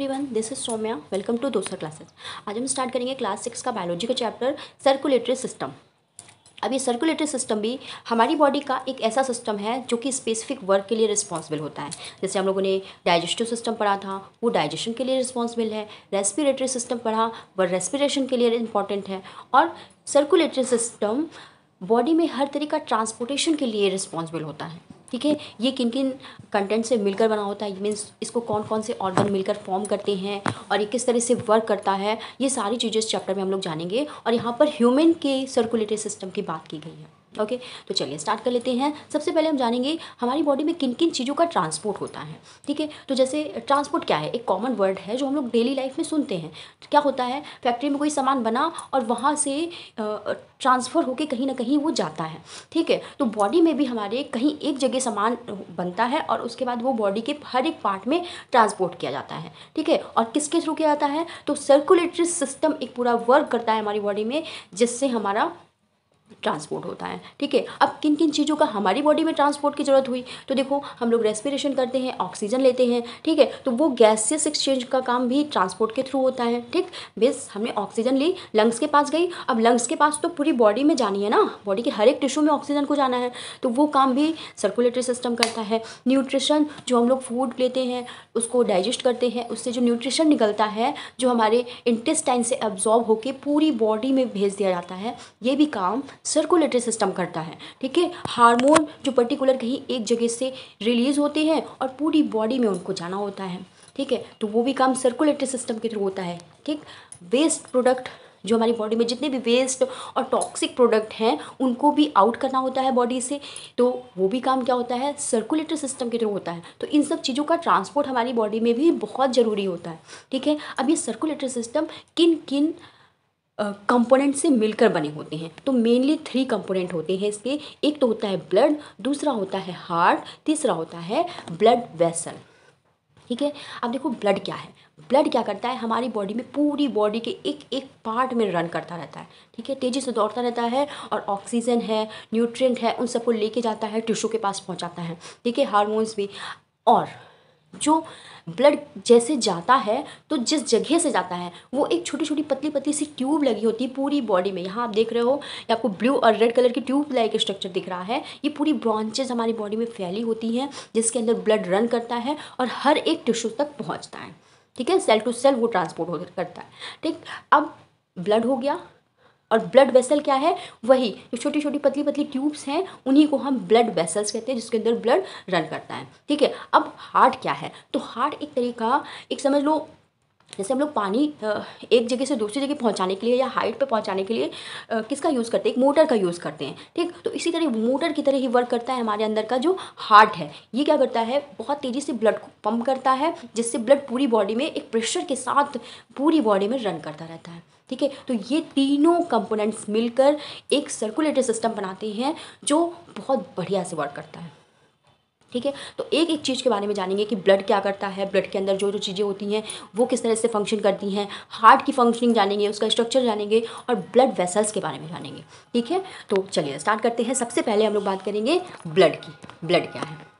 Everyone this is Soumya welcome to दूसरा classes आज हम स्टार्ट करेंगे क्लास सिक्स का बायोलॉजी का चैप्टर सर्कुलेटरी सिस्टम अब ये सर्कुलेटरी सिस्टम भी हमारी बॉडी का एक ऐसा सिस्टम है जो कि स्पेसिफिक वर्क के लिए रिस्पॉन्सिबल होता है जैसे हम लोगों ने डाइजेस्टिव सिस्टम पढ़ा था वो डाइजेशन के लिए रिस्पॉन्सिबल है रेस्पिरेटरी सिस्टम पढ़ा वह रेस्पिरेशन के लिए इंपॉर्टेंट है और सर्कुलेटरी सिस्टम बॉडी में हर तरीका ट्रांसपोर्टेशन के लिए रिस्पॉन्सिबल होता है ठीक है ये किन किन कंटेंट से मिलकर बना होता है मीन्स इसको कौन कौन से ऑर्गन मिलकर फॉर्म करते हैं और ये किस तरह से वर्क करता है ये सारी चीज़ें इस चैप्टर में हम लोग जानेंगे और यहाँ पर ह्यूमन के सर्कुलेटरी सिस्टम की बात की गई है ओके okay, तो चलिए स्टार्ट कर लेते हैं सबसे पहले हम जानेंगे हमारी बॉडी में किन किन चीज़ों का ट्रांसपोर्ट होता है ठीक है तो जैसे ट्रांसपोर्ट क्या है एक कॉमन वर्ड है जो हम लोग डेली लाइफ में सुनते हैं क्या होता है फैक्ट्री में कोई सामान बना और वहाँ से ट्रांसफ़र होकर कहीं ना कहीं वो जाता है ठीक है तो बॉडी में भी हमारे कहीं एक जगह सामान बनता है और उसके बाद वो बॉडी के हर एक पार्ट में ट्रांसपोर्ट किया जाता है ठीक है और किसके थ्रू किया जाता है तो सर्कुलेटरी सिस्टम एक पूरा वर्क करता है हमारी बॉडी में जिससे हमारा ट्रांसपोर्ट होता है ठीक है अब किन किन चीज़ों का हमारी बॉडी में ट्रांसपोर्ट की ज़रूरत हुई तो देखो हम लोग रेस्पिरेशन करते हैं ऑक्सीजन लेते हैं ठीक है तो वो गैसियस एक्सचेंज का काम भी ट्रांसपोर्ट के थ्रू होता है ठीक बेस हमने ऑक्सीजन ली लंग्स के पास गई अब लंग्स के पास तो पूरी बॉडी में जानी है ना बॉडी के हर एक टिश्यू में ऑक्सीजन को जाना है तो वो काम भी सर्कुलेटरी सिस्टम करता है न्यूट्रिशन जो हम लोग फूड लेते हैं उसको डाइजेस्ट करते हैं उससे जो न्यूट्रिशन निकलता है जो हमारे इंटेस्टाइन से एब्जॉर्ब होकर पूरी बॉडी में भेज दिया जाता है ये भी काम सर्कुलेटरी सिस्टम करता है ठीक है हार्मोन जो पर्टिकुलर कहीं एक जगह से रिलीज़ होते हैं और पूरी बॉडी में उनको जाना होता है ठीक है तो वो भी काम सर्कुलेटरी सिस्टम के थ्रू होता है ठीक वेस्ट प्रोडक्ट जो हमारी बॉडी में जितने भी वेस्ट और टॉक्सिक प्रोडक्ट हैं उनको भी आउट करना होता है बॉडी से तो वो भी काम क्या होता है सर्कुलेटरी सिस्टम के थ्रू होता है तो इन सब चीज़ों का ट्रांसपोर्ट हमारी बॉडी में भी बहुत ज़रूरी होता है ठीक है अब ये सर्कुलेटरी सिस्टम किन किन कंपोनेंट से मिलकर बने होते हैं तो मेनली थ्री कंपोनेंट होते हैं इसके एक तो होता है ब्लड दूसरा होता है हार्ट तीसरा होता है ब्लड वेसल ठीक है अब देखो ब्लड क्या है ब्लड क्या करता है हमारी बॉडी में पूरी बॉडी के एक एक पार्ट में रन करता रहता है ठीक है तेज़ी से दौड़ता रहता है और ऑक्सीजन है न्यूट्रिएंट है उन सबको लेके जाता है टिश्यू के पास पहुंचाता है ठीक है हार्मोन्स भी और जो ब्लड जैसे जाता है तो जिस जगह से जाता है वो एक छोटी छोटी पतली पतली सी ट्यूब लगी होती है पूरी बॉडी में यहाँ आप देख रहे हो ये आपको ब्लू और रेड कलर की ट्यूब लाइक स्ट्रक्चर दिख रहा है ये पूरी ब्रांचेज हमारी बॉडी में फैली होती हैं जिसके अंदर ब्लड रन करता है और हर एक टिश्यू तक पहुँचता है ठीक है सेल टू सेल वो ट्रांसपोर्ट हो करता है ठीक अब ब्लड हो गया और ब्लड वेसल क्या है वही जो छोटी छोटी पतली पतली ट्यूब्स हैं उन्हीं को हम ब्लड वेसल्स कहते हैं जिसके अंदर ब्लड रन करता है ठीक है अब हार्ट क्या है तो हार्ट एक तरीका एक समझ लो जैसे हम लोग पानी एक जगह से दूसरी जगह पहुंचाने के लिए या हाइट पे पहुंचाने के लिए किसका यूज़ करते हैं एक मोटर का यूज़ करते हैं ठीक तो इसी तरह मोटर की तरह ही वर्क करता है हमारे अंदर का जो हार्ट है ये क्या करता है बहुत तेज़ी से ब्लड को पम्प करता है जिससे ब्लड पूरी बॉडी में एक प्रेशर के साथ पूरी बॉडी में रन करता रहता है ठीक है तो ये तीनों कंपोनेंट्स मिलकर एक सर्कुलेटरी सिस्टम बनाते हैं जो बहुत बढ़िया से वर्क करता है ठीक है तो एक एक चीज़ के बारे में जानेंगे कि ब्लड क्या करता है ब्लड के अंदर जो जो चीज़ें होती हैं वो किस तरह से फंक्शन करती हैं हार्ट की फंक्शनिंग जानेंगे उसका स्ट्रक्चर जानेंगे और ब्लड वेसल्स के बारे में जानेंगे ठीक है तो चलिए स्टार्ट करते हैं सबसे पहले हम लोग बात करेंगे ब्लड की ब्लड क्या है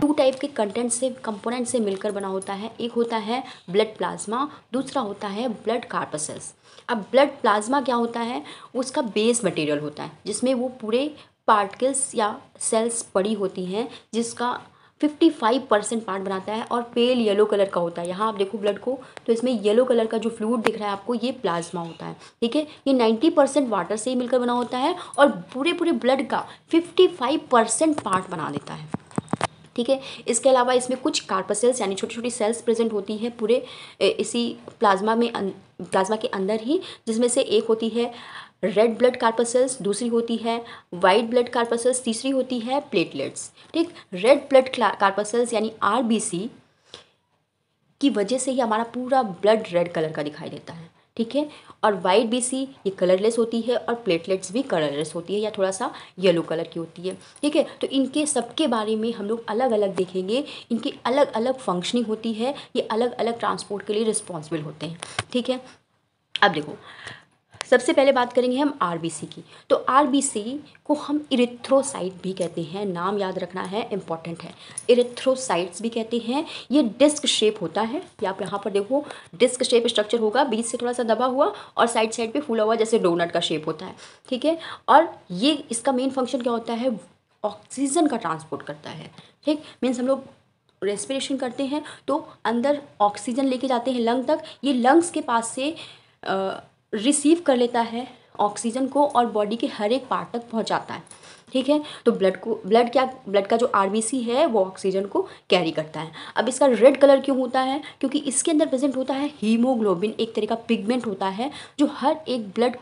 टू टाइप के कंटेंट से कंपोनेंट से मिलकर बना होता है एक होता है ब्लड प्लाज्मा दूसरा होता है ब्लड कार्पसल्स अब ब्लड प्लाज्मा क्या होता है उसका बेस मटेरियल होता है जिसमें वो पूरे पार्टिकल्स या सेल्स पड़ी होती हैं जिसका 55 परसेंट पार्ट बनाता है और पेल येलो कलर का होता है यहाँ आप देखो ब्लड को तो इसमें येलो कलर का जो फ्लूड दिख रहा है आपको ये प्लाज्मा होता है ठीक है ये 90 परसेंट वाटर से ही मिलकर बना होता है और पूरे पूरे ब्लड का 55 परसेंट पार्ट बना देता है ठीक है इसके अलावा इसमें कुछ कार्पस सेल्स यानी छोटी छोटी सेल्स प्रेजेंट होती है पूरे इसी प्लाज्मा में प्लाज्मा अं, के अंदर ही जिसमें से एक होती है रेड ब्लड कार्पस सेल्स दूसरी होती है वाइट ब्लड कार्पस सेल्स तीसरी होती है प्लेटलेट्स ठीक रेड ब्लड कार्पस सेल्स यानी आर की वजह से ही हमारा पूरा ब्लड रेड कलर का दिखाई देता है ठीक है और वाइट बीसी ये कलरलेस होती है और प्लेटलेट्स भी कलरलेस होती है या थोड़ा सा येलो कलर की होती है ठीक है तो इनके सबके बारे में हम लोग अलग अलग देखेंगे इनकी अलग अलग फंक्शनिंग होती है ये अलग अलग ट्रांसपोर्ट के लिए रिस्पॉन्सिबल होते हैं ठीक है अब देखो सबसे पहले बात करेंगे हम आर की तो आर को हम इरिथ्रोसाइट भी कहते हैं नाम याद रखना है इम्पॉर्टेंट है इरिथ्रोसाइट्स भी कहते हैं ये डिस्क शेप होता है या आप यहाँ पर देखो डिस्क शेप स्ट्रक्चर होगा बीच से थोड़ा सा दबा हुआ और साइड साइड पे फूला हुआ जैसे डोनट का शेप होता है ठीक है और ये इसका मेन फंक्शन क्या होता है ऑक्सीजन का ट्रांसपोर्ट करता है ठीक मीन्स हम लोग रेस्पिरेशन करते हैं तो अंदर ऑक्सीजन लेके जाते हैं लंग तक ये लंग्स के पास से रिसीव कर लेता है ऑक्सीजन को और बॉडी के हर एक पार्ट तक पहुंचाता है ठीक है तो ब्लड को ब्लड क्या ब्लड का जो आर है वो ऑक्सीजन को कैरी करता है अब इसका रेड कलर क्यों होता है क्योंकि इसके अंदर प्रेजेंट होता है हीमोग्लोबिन एक तरह का पिगमेंट होता है जो हर एक ब्लड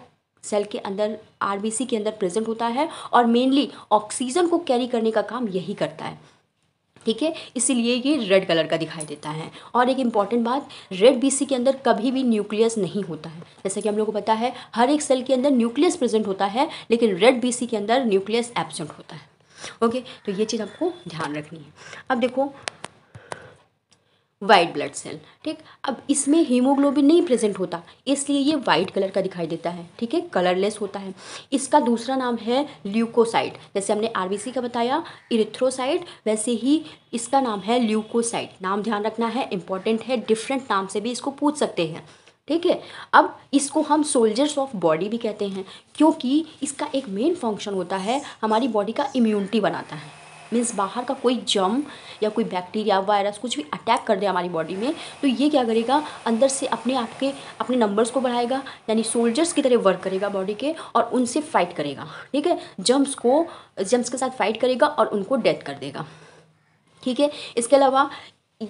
सेल के अंदर आर के अंदर प्रेजेंट होता है और मेनली ऑक्सीजन को कैरी करने का काम यही करता है ठीक है इसीलिए ये रेड कलर का दिखाई देता है और एक इम्पॉर्टेंट बात रेड बीसी के अंदर कभी भी न्यूक्लियस नहीं होता है जैसे कि हम लोग को पता है हर एक सेल के अंदर न्यूक्लियस प्रेजेंट होता है लेकिन रेड बीसी के अंदर न्यूक्लियस एबसेंट होता है ओके तो ये चीज़ आपको ध्यान रखनी है अब देखो वाइट ब्लड सेल ठीक अब इसमें हीमोग्लोबिन नहीं प्रेजेंट होता इसलिए ये वाइट कलर का दिखाई देता है ठीक है कलरलेस होता है इसका दूसरा नाम है ल्यूकोसाइट जैसे हमने आरबीसी का बताया इरिथ्रोसाइट वैसे ही इसका नाम है ल्यूकोसाइट नाम ध्यान रखना है इंपॉर्टेंट है डिफरेंट नाम से भी इसको पूछ सकते हैं ठीक है अब इसको हम सोल्जर्स ऑफ बॉडी भी कहते हैं क्योंकि इसका एक मेन फंक्शन होता है हमारी बॉडी का इम्यूनिटी बनाता है मीन्स बाहर का कोई जम या कोई बैक्टीरिया वायरस कुछ भी अटैक कर दे हमारी बॉडी में तो ये क्या करेगा अंदर से अपने आप के अपने नंबर्स को बढ़ाएगा यानी सोल्जर्स की तरह वर्क करेगा बॉडी के और उनसे फाइट करेगा ठीक है जम्स को जम्स के साथ फाइट करेगा और उनको डेथ कर देगा ठीक है इसके अलावा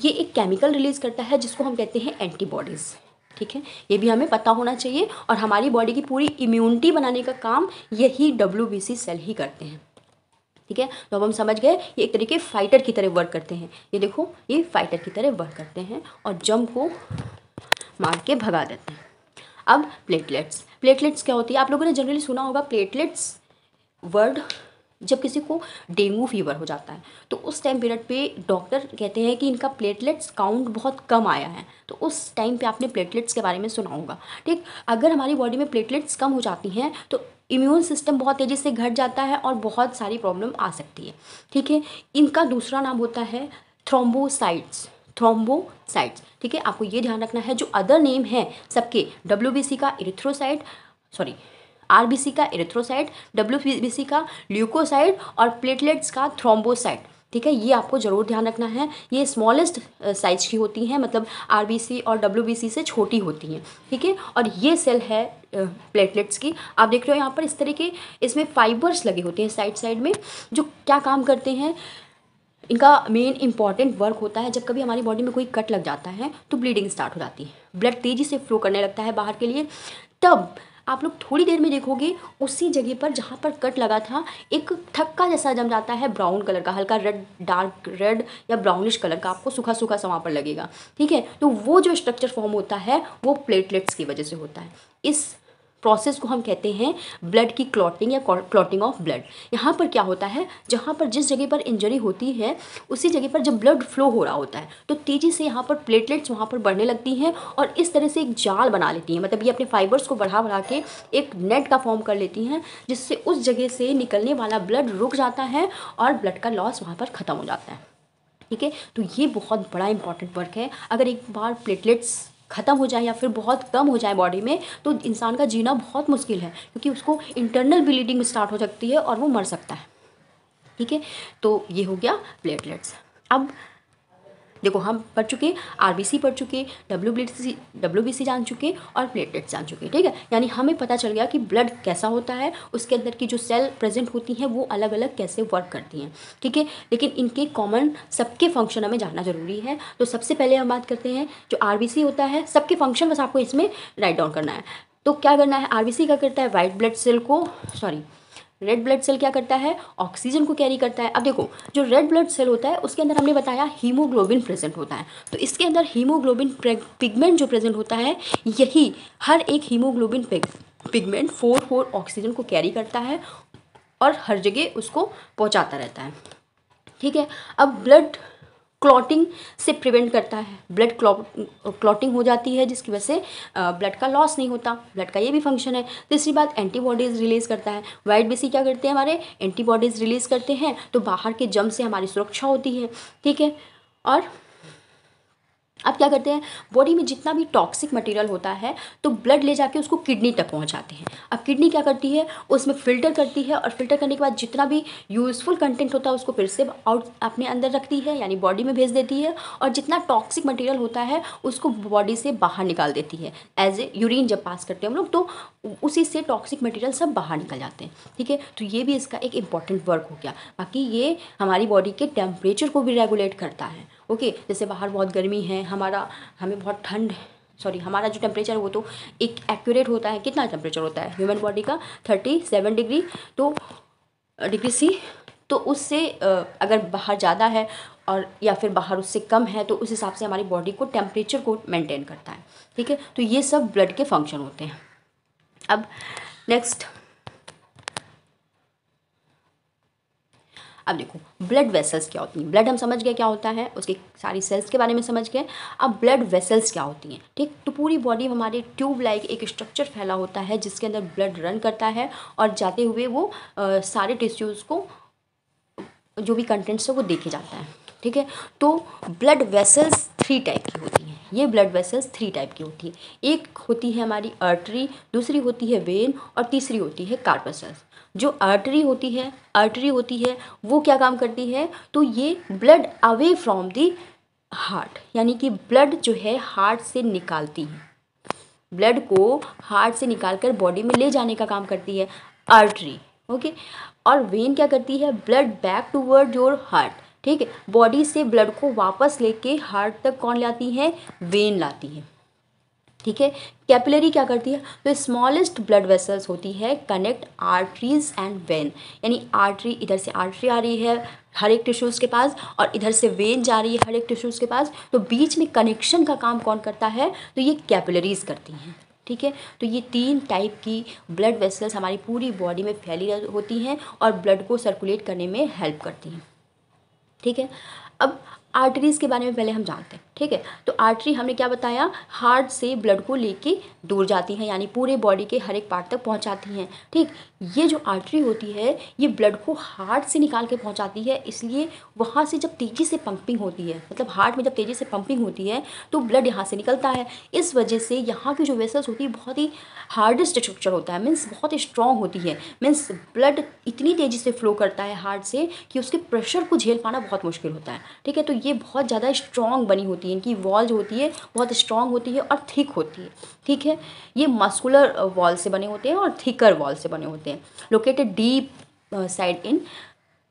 ये एक केमिकल रिलीज़ करता है जिसको हम कहते हैं एंटीबॉडीज़ ठीक है ये भी हमें पता होना चाहिए और हमारी बॉडी की पूरी इम्यूनिटी बनाने का काम यही डब्ल्यू सेल ही करते हैं ठीक है तो अब हम समझ गए ये एक तरीके फाइटर की तरह वर्क करते हैं ये देखो ये फाइटर की तरह वर्क करते हैं और जम को मार के भगा देते हैं अब प्लेटलेट्स प्लेटलेट्स क्या होती है आप लोगों ने जनरली सुना होगा प्लेटलेट्स वर्ड जब किसी को डेंगू फीवर हो जाता है तो उस टाइम पीरियड पे डॉक्टर कहते हैं कि इनका प्लेटलेट्स काउंट बहुत कम आया है तो उस टाइम पे आपने प्लेटलेट्स के बारे में सुना होगा ठीक अगर हमारी बॉडी में प्लेटलेट्स कम हो जाती हैं तो इम्यून सिस्टम बहुत तेज़ी से घट जाता है और बहुत सारी प्रॉब्लम आ सकती है ठीक है इनका दूसरा नाम होता है थ्रोम्बोसाइट्स थ्रोम्बोसाइट्स ठीक है आपको ये ध्यान रखना है जो अदर नेम है सबके डब्ल्यू का इरिथ्रोसाइट सॉरी आर का इरेथ्रोसाइट डब्ल्यू का ल्यूकोसाइट और प्लेटलेट्स का थ्रोम्बोसाइट ठीक है ये आपको ज़रूर ध्यान रखना है ये स्मॉलेस्ट साइज की होती हैं मतलब आरबीसी और डब्ल्यूबीसी से छोटी होती हैं ठीक है और ये सेल है प्लेटलेट्स की आप देख रहे हो यहाँ पर इस तरह के इसमें फाइबर्स लगे होते हैं साइड साइड में जो क्या काम करते हैं इनका मेन इंपॉर्टेंट वर्क होता है जब कभी हमारी बॉडी में कोई कट लग जाता है तो ब्लीडिंग स्टार्ट हो जाती है ब्लड तेज़ी से फ्लो करने लगता है बाहर के लिए तब आप लोग थोड़ी देर में देखोगे उसी जगह पर जहाँ पर कट लगा था एक थक्का जैसा जम जाता है ब्राउन कलर का हल्का रेड डार्क रेड या ब्राउनिश कलर का आपको सूखा सूखा सा वहाँ पर लगेगा ठीक है तो वो जो स्ट्रक्चर फॉर्म होता है वो प्लेटलेट्स की वजह से होता है इस प्रोसेस को हम कहते हैं ब्लड की क्लॉटिंग या क्लॉटिंग ऑफ ब्लड यहाँ पर क्या होता है जहाँ पर जिस जगह पर इंजरी होती है उसी जगह पर जब ब्लड फ्लो हो रहा होता है तो तेज़ी से यहाँ पर प्लेटलेट्स वहाँ पर बढ़ने लगती हैं और इस तरह से एक जाल बना लेती हैं मतलब ये अपने फाइबर्स को बढ़ा बढ़ा के एक नेट का फॉर्म कर लेती हैं जिससे उस जगह से निकलने वाला ब्लड रुक जाता है और ब्लड का लॉस वहाँ पर ख़त्म हो जाता है ठीक है तो ये बहुत बड़ा इंपॉर्टेंट वर्क है अगर एक बार प्लेटलेट्स ख़त्म हो जाए या फिर बहुत कम हो जाए बॉडी में तो इंसान का जीना बहुत मुश्किल है क्योंकि उसको इंटरनल ब्लीडिंग स्टार्ट हो सकती है और वो मर सकता है ठीक है तो ये हो गया प्लेटलेट्स अब देखो हम पढ़ चुके आरबीसी पढ़ चुके डब्ल्यू डब्ल्यू सी जान चुके और प्लेटलेट्स जान चुके ठीक है यानी हमें पता चल गया कि ब्लड कैसा होता है उसके अंदर की जो सेल प्रेजेंट होती हैं वो अलग अलग कैसे वर्क करती हैं ठीक है लेकिन इनके कॉमन सबके फंक्शन हमें जानना जरूरी है तो सबसे पहले हम बात करते हैं जो आर होता है सबके फंक्शन बस आपको इसमें राइट डाउन करना है तो क्या करना है आर का करता है वाइट ब्लड सेल को सॉरी रेड ब्लड सेल क्या करता है ऑक्सीजन को कैरी करता है अब देखो जो रेड ब्लड सेल होता है उसके अंदर हमने बताया हीमोग्लोबिन प्रेजेंट होता है तो इसके अंदर हीमोग्लोबिन पिगमेंट जो प्रेजेंट होता है यही हर एक haemoglobin pigment four four oxygen को कैरी करता है और हर जगह उसको पहुंचाता रहता है ठीक है अब ब्लड क्लॉटिंग से प्रिवेंट करता है ब्लड क्लॉटिंग हो जाती है जिसकी वजह से ब्लड का लॉस नहीं होता ब्लड का ये भी फंक्शन है तीसरी बात एंटीबॉडीज़ रिलीज़ करता है वाइट बीसी क्या करते हैं हमारे एंटीबॉडीज़ रिलीज़ करते हैं तो बाहर के जम से हमारी सुरक्षा होती है ठीक है और अब क्या करते हैं बॉडी में जितना भी टॉक्सिक मटेरियल होता है तो ब्लड ले जाके उसको किडनी तक पहुंचाते हैं अब किडनी क्या करती है उसमें फिल्टर करती है और फिल्टर करने के बाद जितना भी यूज़फुल कंटेंट होता है उसको फिर से आउट अपने अंदर रखती है यानी बॉडी में भेज देती है और जितना टॉक्सिक मटेरियल होता है उसको बॉडी से बाहर निकाल देती है एज ए यूरिन जब पास करते हैं हम लोग तो उसी से टॉक्सिक मटेरियल सब बाहर निकल जाते हैं ठीक है तो ये भी इसका एक इम्पॉर्टेंट वर्क हो गया बाकी ये हमारी बॉडी के टेम्परेचर को भी रेगुलेट करता है ओके जैसे बाहर बहुत गर्मी है हमारा हमें बहुत ठंड सॉरी हमारा जो टेम्परेचर वो तो एक एक्यूरेट होता है कितना टेम्परेचर होता है ह्यूमन बॉडी का थर्टी सेवन डिग्री तो डिग्री सी तो उससे अगर बाहर ज़्यादा है और या फिर बाहर उससे कम है तो उस हिसाब से हमारी बॉडी को टेम्परेचर को मेंटेन करता है ठीक है तो ये सब ब्लड के फंक्शन होते हैं अब नेक्स्ट अब देखो ब्लड वेसल्स क्या होती हैं ब्लड हम समझ गए क्या होता है उसके सारी सेल्स के बारे में समझ गए अब ब्लड वेसल्स क्या होती हैं ठीक तो पूरी बॉडी हमारे ट्यूब लाइक एक स्ट्रक्चर फैला होता है जिसके अंदर ब्लड रन करता है और जाते हुए वो आ, सारे टिश्यूज़ को जो भी कंटेंट्स है वो देखे जाता है ठीक है तो ब्लड वेसल्स थ्री टाइप की होती हैं ये ब्लड वेसल्स थ्री टाइप की होती है एक होती है हमारी आर्टरी दूसरी होती है वेन और तीसरी होती है कार्पसल्स जो आर्टरी होती है आर्टरी होती है वो क्या काम करती है तो ये blood away from the heart यानी कि ब्लड जो है हार्ट से निकालती है ब्लड को हार्ट से निकालकर बॉडी में ले जाने का काम करती है आर्टरी ओके और वेन क्या करती है blood back toward your heart ठीक है बॉडी से ब्लड को वापस लेके हार्ट तक कौन लाती है वेन लाती है ठीक है कैपिलरी क्या करती है तो स्मॉलेस्ट ब्लड वेसल्स होती है कनेक्ट आर्टरीज एंड वेन यानी आर्टरी इधर से आर्टरी आ रही है हर एक टिश्यूज़ के पास और इधर से वेन जा रही है हर एक टिश्यूज़ के पास तो बीच में कनेक्शन का काम कौन करता है तो ये कैपिलरीज करती हैं ठीक है तो ये तीन टाइप की ब्लड वेसल्स हमारी पूरी बॉडी में फैली होती हैं और ब्लड को सर्कुलेट करने में हेल्प करती हैं ठीक है अब आर्टरीज़ के बारे में पहले हम जानते हैं ठीक है तो आर्टरी हमने क्या बताया हार्ट से ब्लड को लेके दूर जाती हैं यानी पूरे बॉडी के हर एक पार्ट तक पहुंचाती हैं ठीक ये जो आर्टरी होती है ये ब्लड को हार्ट से निकाल के पहुंचाती है इसलिए वहाँ से जब तेज़ी से पंपिंग होती है मतलब हार्ट में जब तेज़ी से पंपिंग होती है तो ब्लड यहाँ से निकलता है इस वजह से यहाँ की जो वेसल्स होती है बहुत ही हार्डेस्ट स्ट्रक्चर होता है मीन्स बहुत स्ट्रॉन्ग होती है मीन्स ब्लड इतनी तेज़ी से फ्लो करता है हार्ट से कि उसके प्रेशर को झेल पाना बहुत मुश्किल होता है ठीक है तो ये बहुत ज़्यादा स्ट्रॉन्ग बनी होती है इनकी वॉल जो होती है बहुत स्ट्रॉन्ग होती है और थिक होती है ठीक है ये मस्कुलर वॉल uh, से बने होते हैं और थिकर वॉल से बने होते हैं located deep side in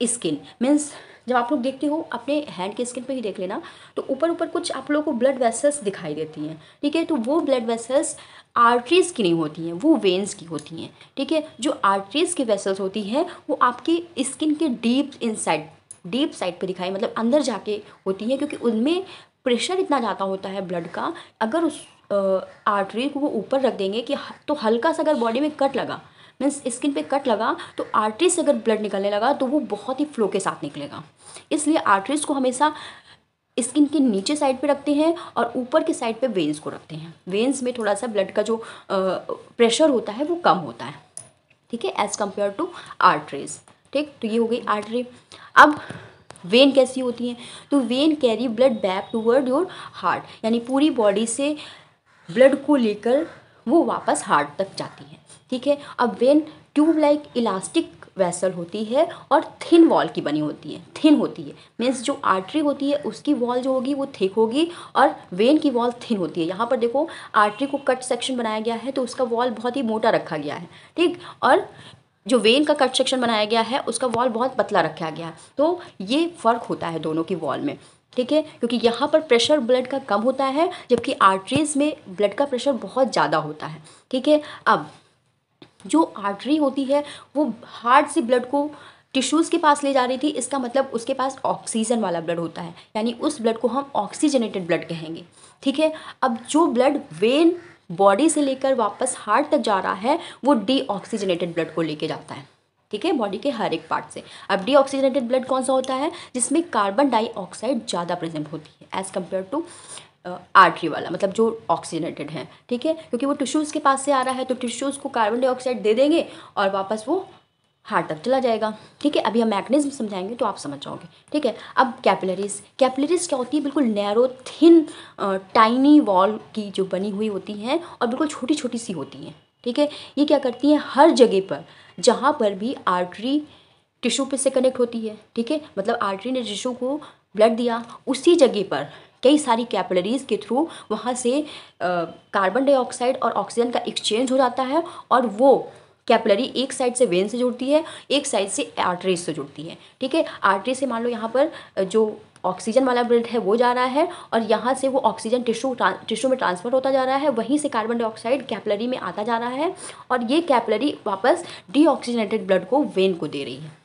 skin means जब आप लोग देखते हो अपने हैंड के स्किन पे ही देख लेना तो ऊपर ऊपर कुछ आप लोगों को ब्लड वेसल्स दिखाई देती हैं ठीक है तो वो ब्लड वेसल्स आर्टरीज की नहीं होती हैं वो वेन्स की होती हैं ठीक है जो आर्टरीज की वेसल्स होती हैं वो आपकी स्किन के डीप इनसाइड डीप साइड पे दिखाई मतलब अंदर जाके होती हैं क्योंकि उनमें प्रेशर इतना ज़्यादा होता है ब्लड का अगर उस आर्टरी को वो ऊपर रख देंगे कि तो हल्का सा अगर बॉडी में कट लगा मीन्स स्किन पे कट लगा तो आर्टरी से अगर ब्लड निकलने लगा तो वो बहुत ही फ्लो के साथ निकलेगा इसलिए आर्टरीज को हमेशा स्किन के नीचे साइड पे रखते हैं और ऊपर के साइड पे वेंस को रखते हैं वेंस में थोड़ा सा ब्लड का जो प्रेशर होता है वो कम होता है ठीक है एज़ कम्पेयर टू आर्टरीज ठीक तो ये हो गई आर्टरी अब वेन कैसी होती हैं तो vein carry blood back toward your heart यानी पूरी बॉडी से ब्लड को लेकर वो वापस हार्ट तक जाती है ठीक है अब vein tube like elastic vessel होती है और थिन वॉल की बनी होती है थिन होती है मीन्स जो आर्टरी होती है उसकी वॉल जो होगी वो थिक होगी और वेन की वॉल थिन होती है यहाँ पर देखो आर्टरी को कट सेक्शन बनाया गया है तो उसका वॉल बहुत ही मोटा रखा गया है ठीक और जो वेन का कट सेक्शन बनाया गया है उसका वॉल बहुत पतला रखा गया है तो ये फ़र्क होता है दोनों की वॉल में ठीक है क्योंकि यहाँ पर प्रेशर ब्लड का कम होता है जबकि आर्टरीज में ब्लड का प्रेशर बहुत ज़्यादा होता है ठीक है अब जो आर्टरी होती है वो हार्ट से ब्लड को टिश्यूज़ के पास ले जा रही थी इसका मतलब उसके पास ऑक्सीजन वाला ब्लड होता है यानी उस ब्लड को हम ऑक्सीजनेटेड ब्लड कहेंगे ठीक है अब जो ब्लड वेन बॉडी से लेकर वापस हार्ट तक जा रहा है वो डी ब्लड को लेके जाता है ठीक है बॉडी के हर एक पार्ट से अब डीऑक्सीजनेटेड ब्लड कौन सा होता है जिसमें कार्बन डाइऑक्साइड ज़्यादा प्रेजेंट होती है एज़ कम्पेयर टू आर्टरी वाला मतलब जो ऑक्सीजनेटेड है ठीक है क्योंकि वो टिश्यूज़ के पास से आ रहा है तो टिश्यूज़ को कार्बन डाइऑक्साइड दे देंगे और वापस वो हार्ट तक चला जाएगा ठीक है अभी हम मैकनिज्म समझाएंगे तो आप समझ जाओगे ठीक है अब कैपिलरीज कैपिलरीज क्या होती है बिल्कुल नैरो थिन टाइनी वॉल की जो बनी हुई होती हैं और बिल्कुल छोटी छोटी सी होती हैं ठीक है ये क्या करती हैं हर जगह पर जहाँ पर भी आर्टरी टिश्यू पे से कनेक्ट होती है ठीक है मतलब आर्टरी ने टिश्यू को ब्लड दिया उसी जगह पर कई सारी कैपलरीज के थ्रू वहाँ से कार्बन डाइऑक्साइड और ऑक्सीजन का एक्सचेंज हो जाता है और वो कैपलरी एक साइड से वेन से जुड़ती है एक साइड से आर्टरीज से जुड़ती है ठीक है आर्टरी से मान लो यहाँ पर जो ऑक्सीजन वाला ब्लड है वो जा रहा है और यहाँ से वो ऑक्सीजन टिश्यू टिश्यू में ट्रांसफ़र होता जा रहा है वहीं से कार्बन डाइऑक्साइड कैपलरी में आता जा रहा है और ये कैपलरी वापस डीऑक्सीजनेटेड ब्लड को वेन को दे रही है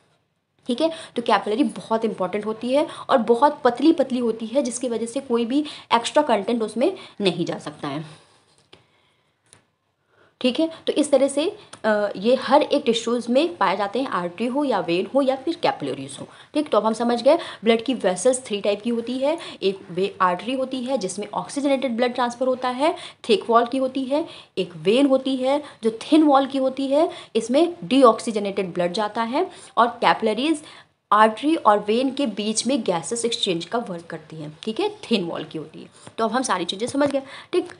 ठीक है तो कैपलरी बहुत इंपॉर्टेंट होती है और बहुत पतली पतली होती है जिसकी वजह से कोई भी एक्स्ट्रा कंटेंट उसमें नहीं जा सकता है ठीक है तो इस तरह से ये हर एक टिश्यूज़ में पाए जाते हैं आर्टरी हो या वेन हो या फिर कैपलरीज हो ठीक तो अब हम समझ गए ब्लड की वेसल्स थ्री टाइप की होती है एक वे आर्टरी होती है जिसमें ऑक्सीजनेटेड ब्लड ट्रांसफ़र होता है थिक वॉल की होती है एक वेन होती है जो थिन वॉल की होती है इसमें डीऑक्सीजनेटेड ब्लड जाता है और कैपलरीज आर्टरी और वेन के बीच में गैसेस एक्सचेंज का वर्क करती हैं ठीक है थिन वॉल की होती है तो अब हम सारी चीज़ें समझ गए ठीक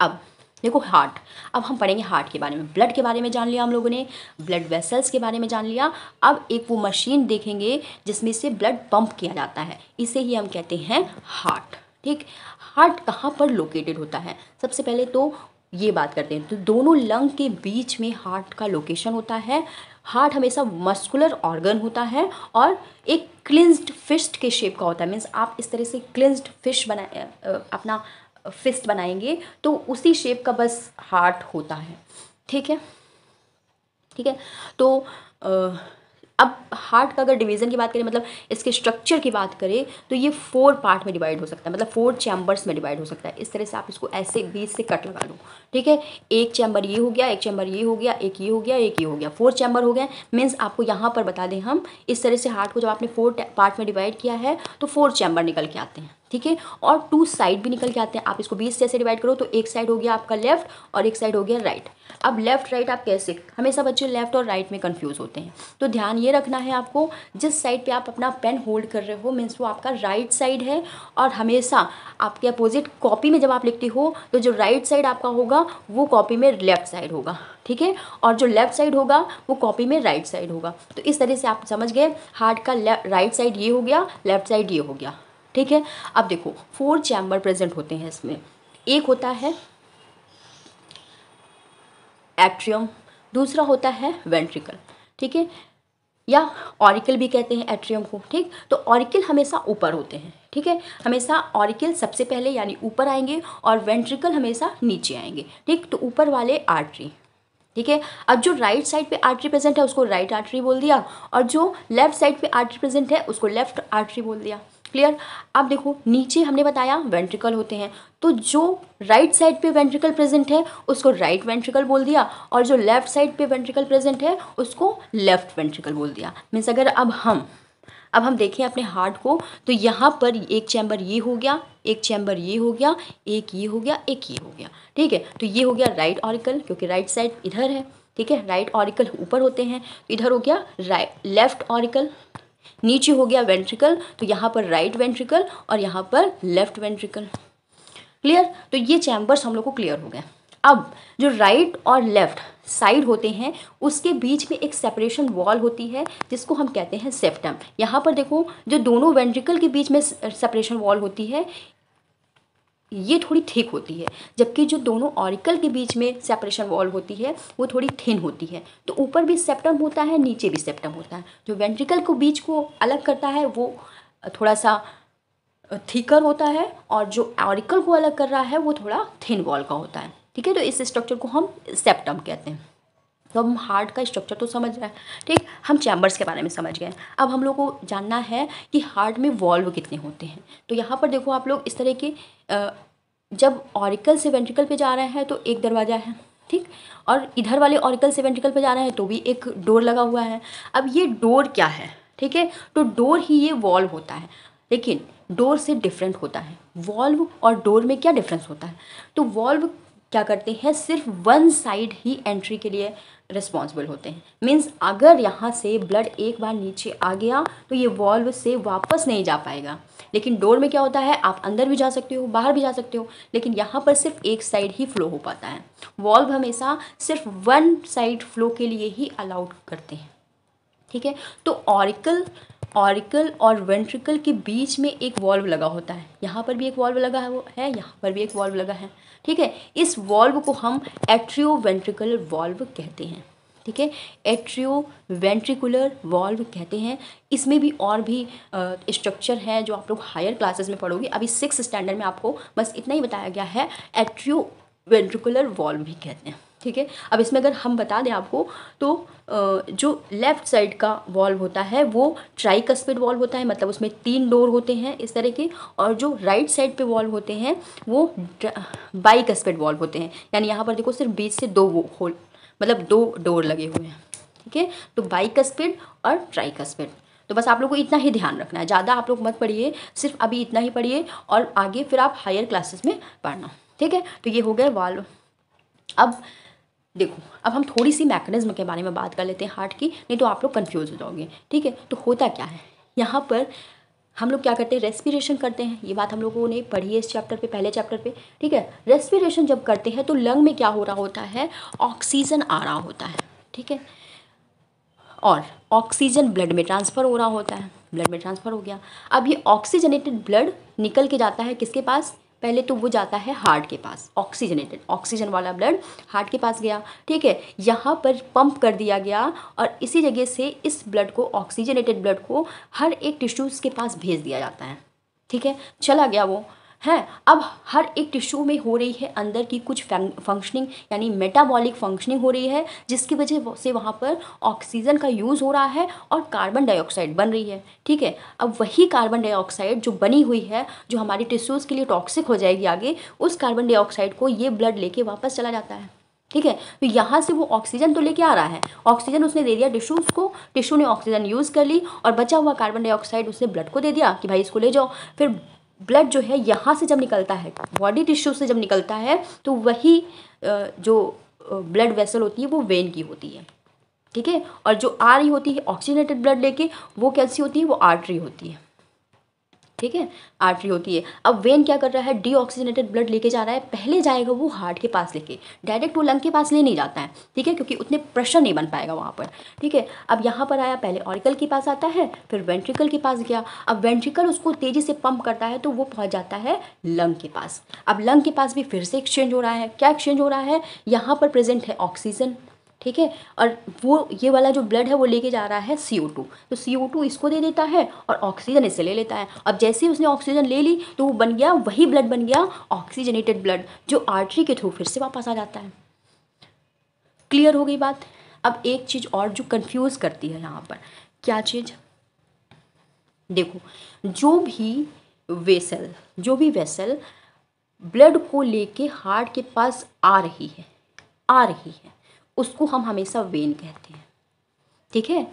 अब देखो हार्ट अब हम पढ़ेंगे हार्ट के बारे में ब्लड के बारे में जान लिया हम लोगों ने ब्लड वेसल्स के बारे में जान लिया अब एक वो मशीन देखेंगे जिसमें से ब्लड पंप किया जाता है इसे ही हम कहते हैं हार्ट ठीक हार्ट कहाँ पर लोकेटेड होता है सबसे पहले तो ये बात करते हैं तो दोनों लंग के बीच में हार्ट का लोकेशन होता है हार्ट हमेशा मस्कुलर ऑर्गन होता है और एक क्लिंस्ड फिश के शेप का होता है मीन्स आप इस तरह से क्लिंस्ड फिश बना अपना फिस्ट बनाएंगे तो उसी शेप का बस हार्ट होता है ठीक है ठीक है तो आ, अब हार्ट का अगर डिवीज़न की बात करें मतलब इसके स्ट्रक्चर की बात करें तो ये फोर पार्ट में डिवाइड हो सकता है मतलब फोर चैम्बर्स में डिवाइड हो सकता है इस तरह से आप इसको ऐसे बीच से कट लगा लो ठीक है एक चैम्बर ये हो गया एक चैम्बर ये हो गया एक ये हो गया एक ये हो गया फोर चैम्बर हो गया मीन्स आपको यहाँ पर बता दें हम इस तरह से हार्ट को जब आपने फोर पार्ट में डिवाइड किया है तो फोर चैम्बर निकल के आते हैं ठीक है और टू साइड भी निकल के आते हैं आप इसको बीस से ऐसे डिवाइड करो तो एक साइड हो गया आपका लेफ्ट और एक साइड हो गया राइट अब लेफ्ट राइट आप कैसे हमेशा बच्चे लेफ्ट और राइट में कंफ्यूज होते हैं तो ध्यान ये रखना है आपको जिस साइड पे आप अपना पेन होल्ड कर रहे हो मीन्स वो आपका राइट साइड है और हमेशा आपके अपोजिट कॉपी में जब आप लिखते हो तो जो राइट साइड आपका होगा वो कॉपी में लेफ्ट साइड होगा ठीक है और जो लेफ्ट साइड होगा वो कॉपी में राइट साइड होगा तो इस तरह से आप समझ गए हार्ट का राइट साइड ये हो गया लेफ्ट साइड ये हो गया ठीक है अब देखो फोर चैम्बर प्रेजेंट होते हैं इसमें एक होता है एट्रियम दूसरा होता है वेंट्रिकल ठीक है या ऑरिकल भी कहते हैं एट्रियम को ठीक तो ऑरिकल हमेशा ऊपर होते हैं ठीक है हमेशा ऑरिकल सबसे पहले यानी ऊपर आएंगे और वेंट्रिकल हमेशा नीचे आएंगे ठीक तो ऊपर वाले आर्टरी ठीक है अब जो राइट साइड पे आर्टरी प्रेजेंट है उसको राइट आर्टरी बोल दिया और जो लेफ्ट साइड पे आर्टरी प्रेजेंट है उसको लेफ्ट आर्टरी बोल दिया क्लियर अब देखो नीचे हमने बताया वेंट्रिकल होते हैं तो जो राइट साइड पे वेंट्रिकल प्रेजेंट है उसको राइट वेंट्रिकल बोल दिया और जो लेफ्ट साइड पे वेंट्रिकल प्रेजेंट है उसको लेफ्ट वेंट्रिकल बोल दिया मीन्स अगर अब हम अब हम देखें अपने हार्ट को तो यहाँ पर एक चैम्बर ये हो गया एक चैम्बर ये हो गया एक ये हो गया एक ये हो गया ठीक है तो ये हो गया राइट ऑरिकल क्योंकि राइट साइड इधर है ठीक है राइट ऑरिकल ऊपर होते हैं तो इधर हो गया राइट लेफ्ट ऑरिकल नीचे हो गया वेंट्रिकल तो यहाँ पर राइट वेंट्रिकल और यहाँ पर लेफ्ट वेंट्रिकल क्लियर तो ये चैम्बर्स हम लोग को क्लियर हो गए अब जो राइट और लेफ्ट साइड होते हैं उसके बीच में एक सेपरेशन वॉल होती है जिसको हम कहते हैं सेप्टम यहाँ पर देखो जो दोनों वेंट्रिकल के बीच में सेपरेशन वॉल होती है ये थोड़ी ठीक होती है जबकि जो दोनों ऑरिकल के बीच में सेपरेशन वॉल होती है वो थोड़ी थिन होती है तो ऊपर भी सेप्टम होता है नीचे भी सेप्टम होता है जो वेंट्रिकल को बीच को अलग करता है वो थोड़ा सा थीकर होता है और जो ऑरिकल को अलग कर रहा है वो थोड़ा थिन वॉल का होता है ठीक है तो इस स्ट्रक्चर को हम सेप्टम कहते हैं तो हम हार्ट का स्ट्रक्चर तो समझ रहे हैं ठीक हम चैम्बर्स के बारे में समझ गए अब हम लोग को जानना है कि हार्ट में वॉल्व कितने होते हैं तो यहाँ पर देखो आप लोग इस तरह के जब ऑरिकल से वेंट्रिकल पे जा रहे हैं तो एक दरवाज़ा है ठीक और इधर वाले ऑरिकल से वेंट्रिकल पे जा रहे हैं तो भी एक डोर लगा हुआ है अब ये डोर क्या है ठीक है तो डोर ही ये वॉल्व होता है लेकिन डोर से डिफरेंट होता है वॉल्व और डोर में क्या डिफरेंस होता है तो वॉल्व क्या करते हैं सिर्फ वन साइड ही एंट्री के लिए रिस्पॉन्सिबल होते हैं मीन्स अगर यहाँ से ब्लड एक बार नीचे आ गया तो ये वॉल्व से वापस नहीं जा पाएगा लेकिन डोर में क्या होता है आप अंदर भी जा सकते हो बाहर भी जा सकते हो लेकिन यहाँ पर सिर्फ एक साइड ही फ्लो हो पाता है वॉल्व हमेशा सिर्फ वन साइड फ्लो के लिए ही अलाउड करते हैं ठीक है तो ऑरिकल ऑरिकल और वेंट्रिकल के बीच में एक वॉल्व लगा होता है यहाँ पर भी एक वॉल्व लगा है वो है यहाँ पर भी एक वॉल्व लगा है ठीक है इस वॉल्व को हम एट्रियो वेंट्रिकल वॉल्व कहते हैं ठीक है एट्रियो वेंट्रिकुलर वॉल्व कहते हैं इसमें भी और भी स्ट्रक्चर है जो आप लोग हायर क्लासेस में पढ़ोगे अभी सिक्स स्टैंडर्ड में आपको बस इतना ही बताया गया है एट्रियो वेंट्रिकुलर वॉल्व भी कहते हैं ठीक है अब इसमें अगर हम बता दें आपको तो जो लेफ़्ट साइड का वॉल्व होता है वो ट्राई कस्पिड वॉल्व होता है मतलब उसमें तीन डोर होते हैं इस तरह के और जो राइट साइड पे वॉल्व होते हैं वो बाई कस्पिड वॉल्व होते हैं यानी यहाँ पर देखो सिर्फ बीच से दो होल मतलब दो डोर लगे हुए हैं ठीक है तो बाई कस्पिड और ट्राई कस्पिड तो बस आप लोग को इतना ही ध्यान रखना है ज़्यादा आप लोग मत पढ़िए सिर्फ अभी इतना ही पढ़िए और आगे फिर आप हायर क्लासेस में पढ़ना ठीक है तो ये हो गया वॉल्व अब देखो अब हम थोड़ी सी मैकेनिज्म के बारे में बात कर लेते हैं हार्ट की नहीं तो आप लोग कन्फ्यूज़ हो जाओगे ठीक है तो होता क्या है यहाँ पर हम लोग क्या करते हैं रेस्पिरेशन करते हैं ये बात हम लोगों ने पढ़ी है इस चैप्टर पे पहले चैप्टर पे ठीक है रेस्पिरेशन जब करते हैं तो लंग में क्या हो रहा होता है ऑक्सीजन आ रहा होता है ठीक है और ऑक्सीजन ब्लड में ट्रांसफ़र हो रहा होता है ब्लड में ट्रांसफ़र हो गया अब ये ऑक्सीजनेटेड ब्लड निकल के जाता है किसके पास पहले तो वो जाता है हार्ट के पास ऑक्सीजनेटेड ऑक्सीजन वाला ब्लड हार्ट के पास गया ठीक है यहाँ पर पंप कर दिया गया और इसी जगह से इस ब्लड को ऑक्सीजनेटेड ब्लड को हर एक टिश्यूज़ के पास भेज दिया जाता है ठीक है चला गया वो है अब हर एक टिश्यू में हो रही है अंदर की कुछ फंक्शनिंग यानी मेटाबॉलिक फंक्शनिंग हो रही है जिसकी वजह से वहाँ पर ऑक्सीजन का यूज़ हो रहा है और कार्बन डाइऑक्साइड बन रही है ठीक है अब वही कार्बन डाइऑक्साइड जो बनी हुई है जो हमारे टिश्यूज़ के लिए टॉक्सिक हो जाएगी आगे उस कार्बन डाइऑक्साइड को ये ब्लड लेके वापस चला जाता है ठीक है तो यहाँ से वो ऑक्सीजन तो लेके आ रहा है ऑक्सीजन उसने दे दिया टिश्यूज़ को टिश्यू ने ऑक्सीजन यूज़ कर ली और बचा हुआ कार्बन डाइऑक्साइड उसने ब्लड को दे दिया कि भाई इसको ले जाओ फिर ब्लड जो है यहाँ से जब निकलता है बॉडी टिश्यू से जब निकलता है तो वही जो ब्लड वेसल होती है वो वेन की होती है ठीक है और जो आ रही होती है ऑक्सीजनेटेड ब्लड लेके वो कैसी होती है वो आर्टरी होती है ठीक है आर्टरी होती है अब वेन क्या कर रहा है डीऑक्सीजनेटेड ब्लड लेके जा रहा है पहले जाएगा वो हार्ट के पास लेके डायरेक्ट वो लंग के पास ले नहीं जाता है ठीक है क्योंकि उतने प्रेशर नहीं बन पाएगा वहाँ पर ठीक है अब यहाँ पर आया पहले ऑरिकल के पास आता है फिर वेंट्रिकल के पास गया अब वेंट्रिकल उसको तेज़ी से पंप करता है तो वो पहुँच जाता है लंग के पास अब लंग के पास भी फिर से एक्सचेंज हो रहा है क्या एक्सचेंज हो रहा है यहाँ पर प्रेजेंट है ऑक्सीजन ठीक है और वो ये वाला जो ब्लड है वो लेके जा रहा है सी तो सी इसको दे देता है और ऑक्सीजन इसे ले लेता है अब जैसे ही उसने ऑक्सीजन ले ली तो वो बन गया वही ब्लड बन गया ऑक्सीजनेटेड ब्लड जो आर्टरी के थ्रू फिर से वापस आ जाता है क्लियर हो गई बात अब एक चीज़ और जो कंफ्यूज करती है यहाँ पर क्या चीज़ देखो जो भी वेसल जो भी वेसल ब्लड को लेके हार्ट के पास आ रही है आ रही है उसको हम हमेशा वेन कहते हैं ठीक है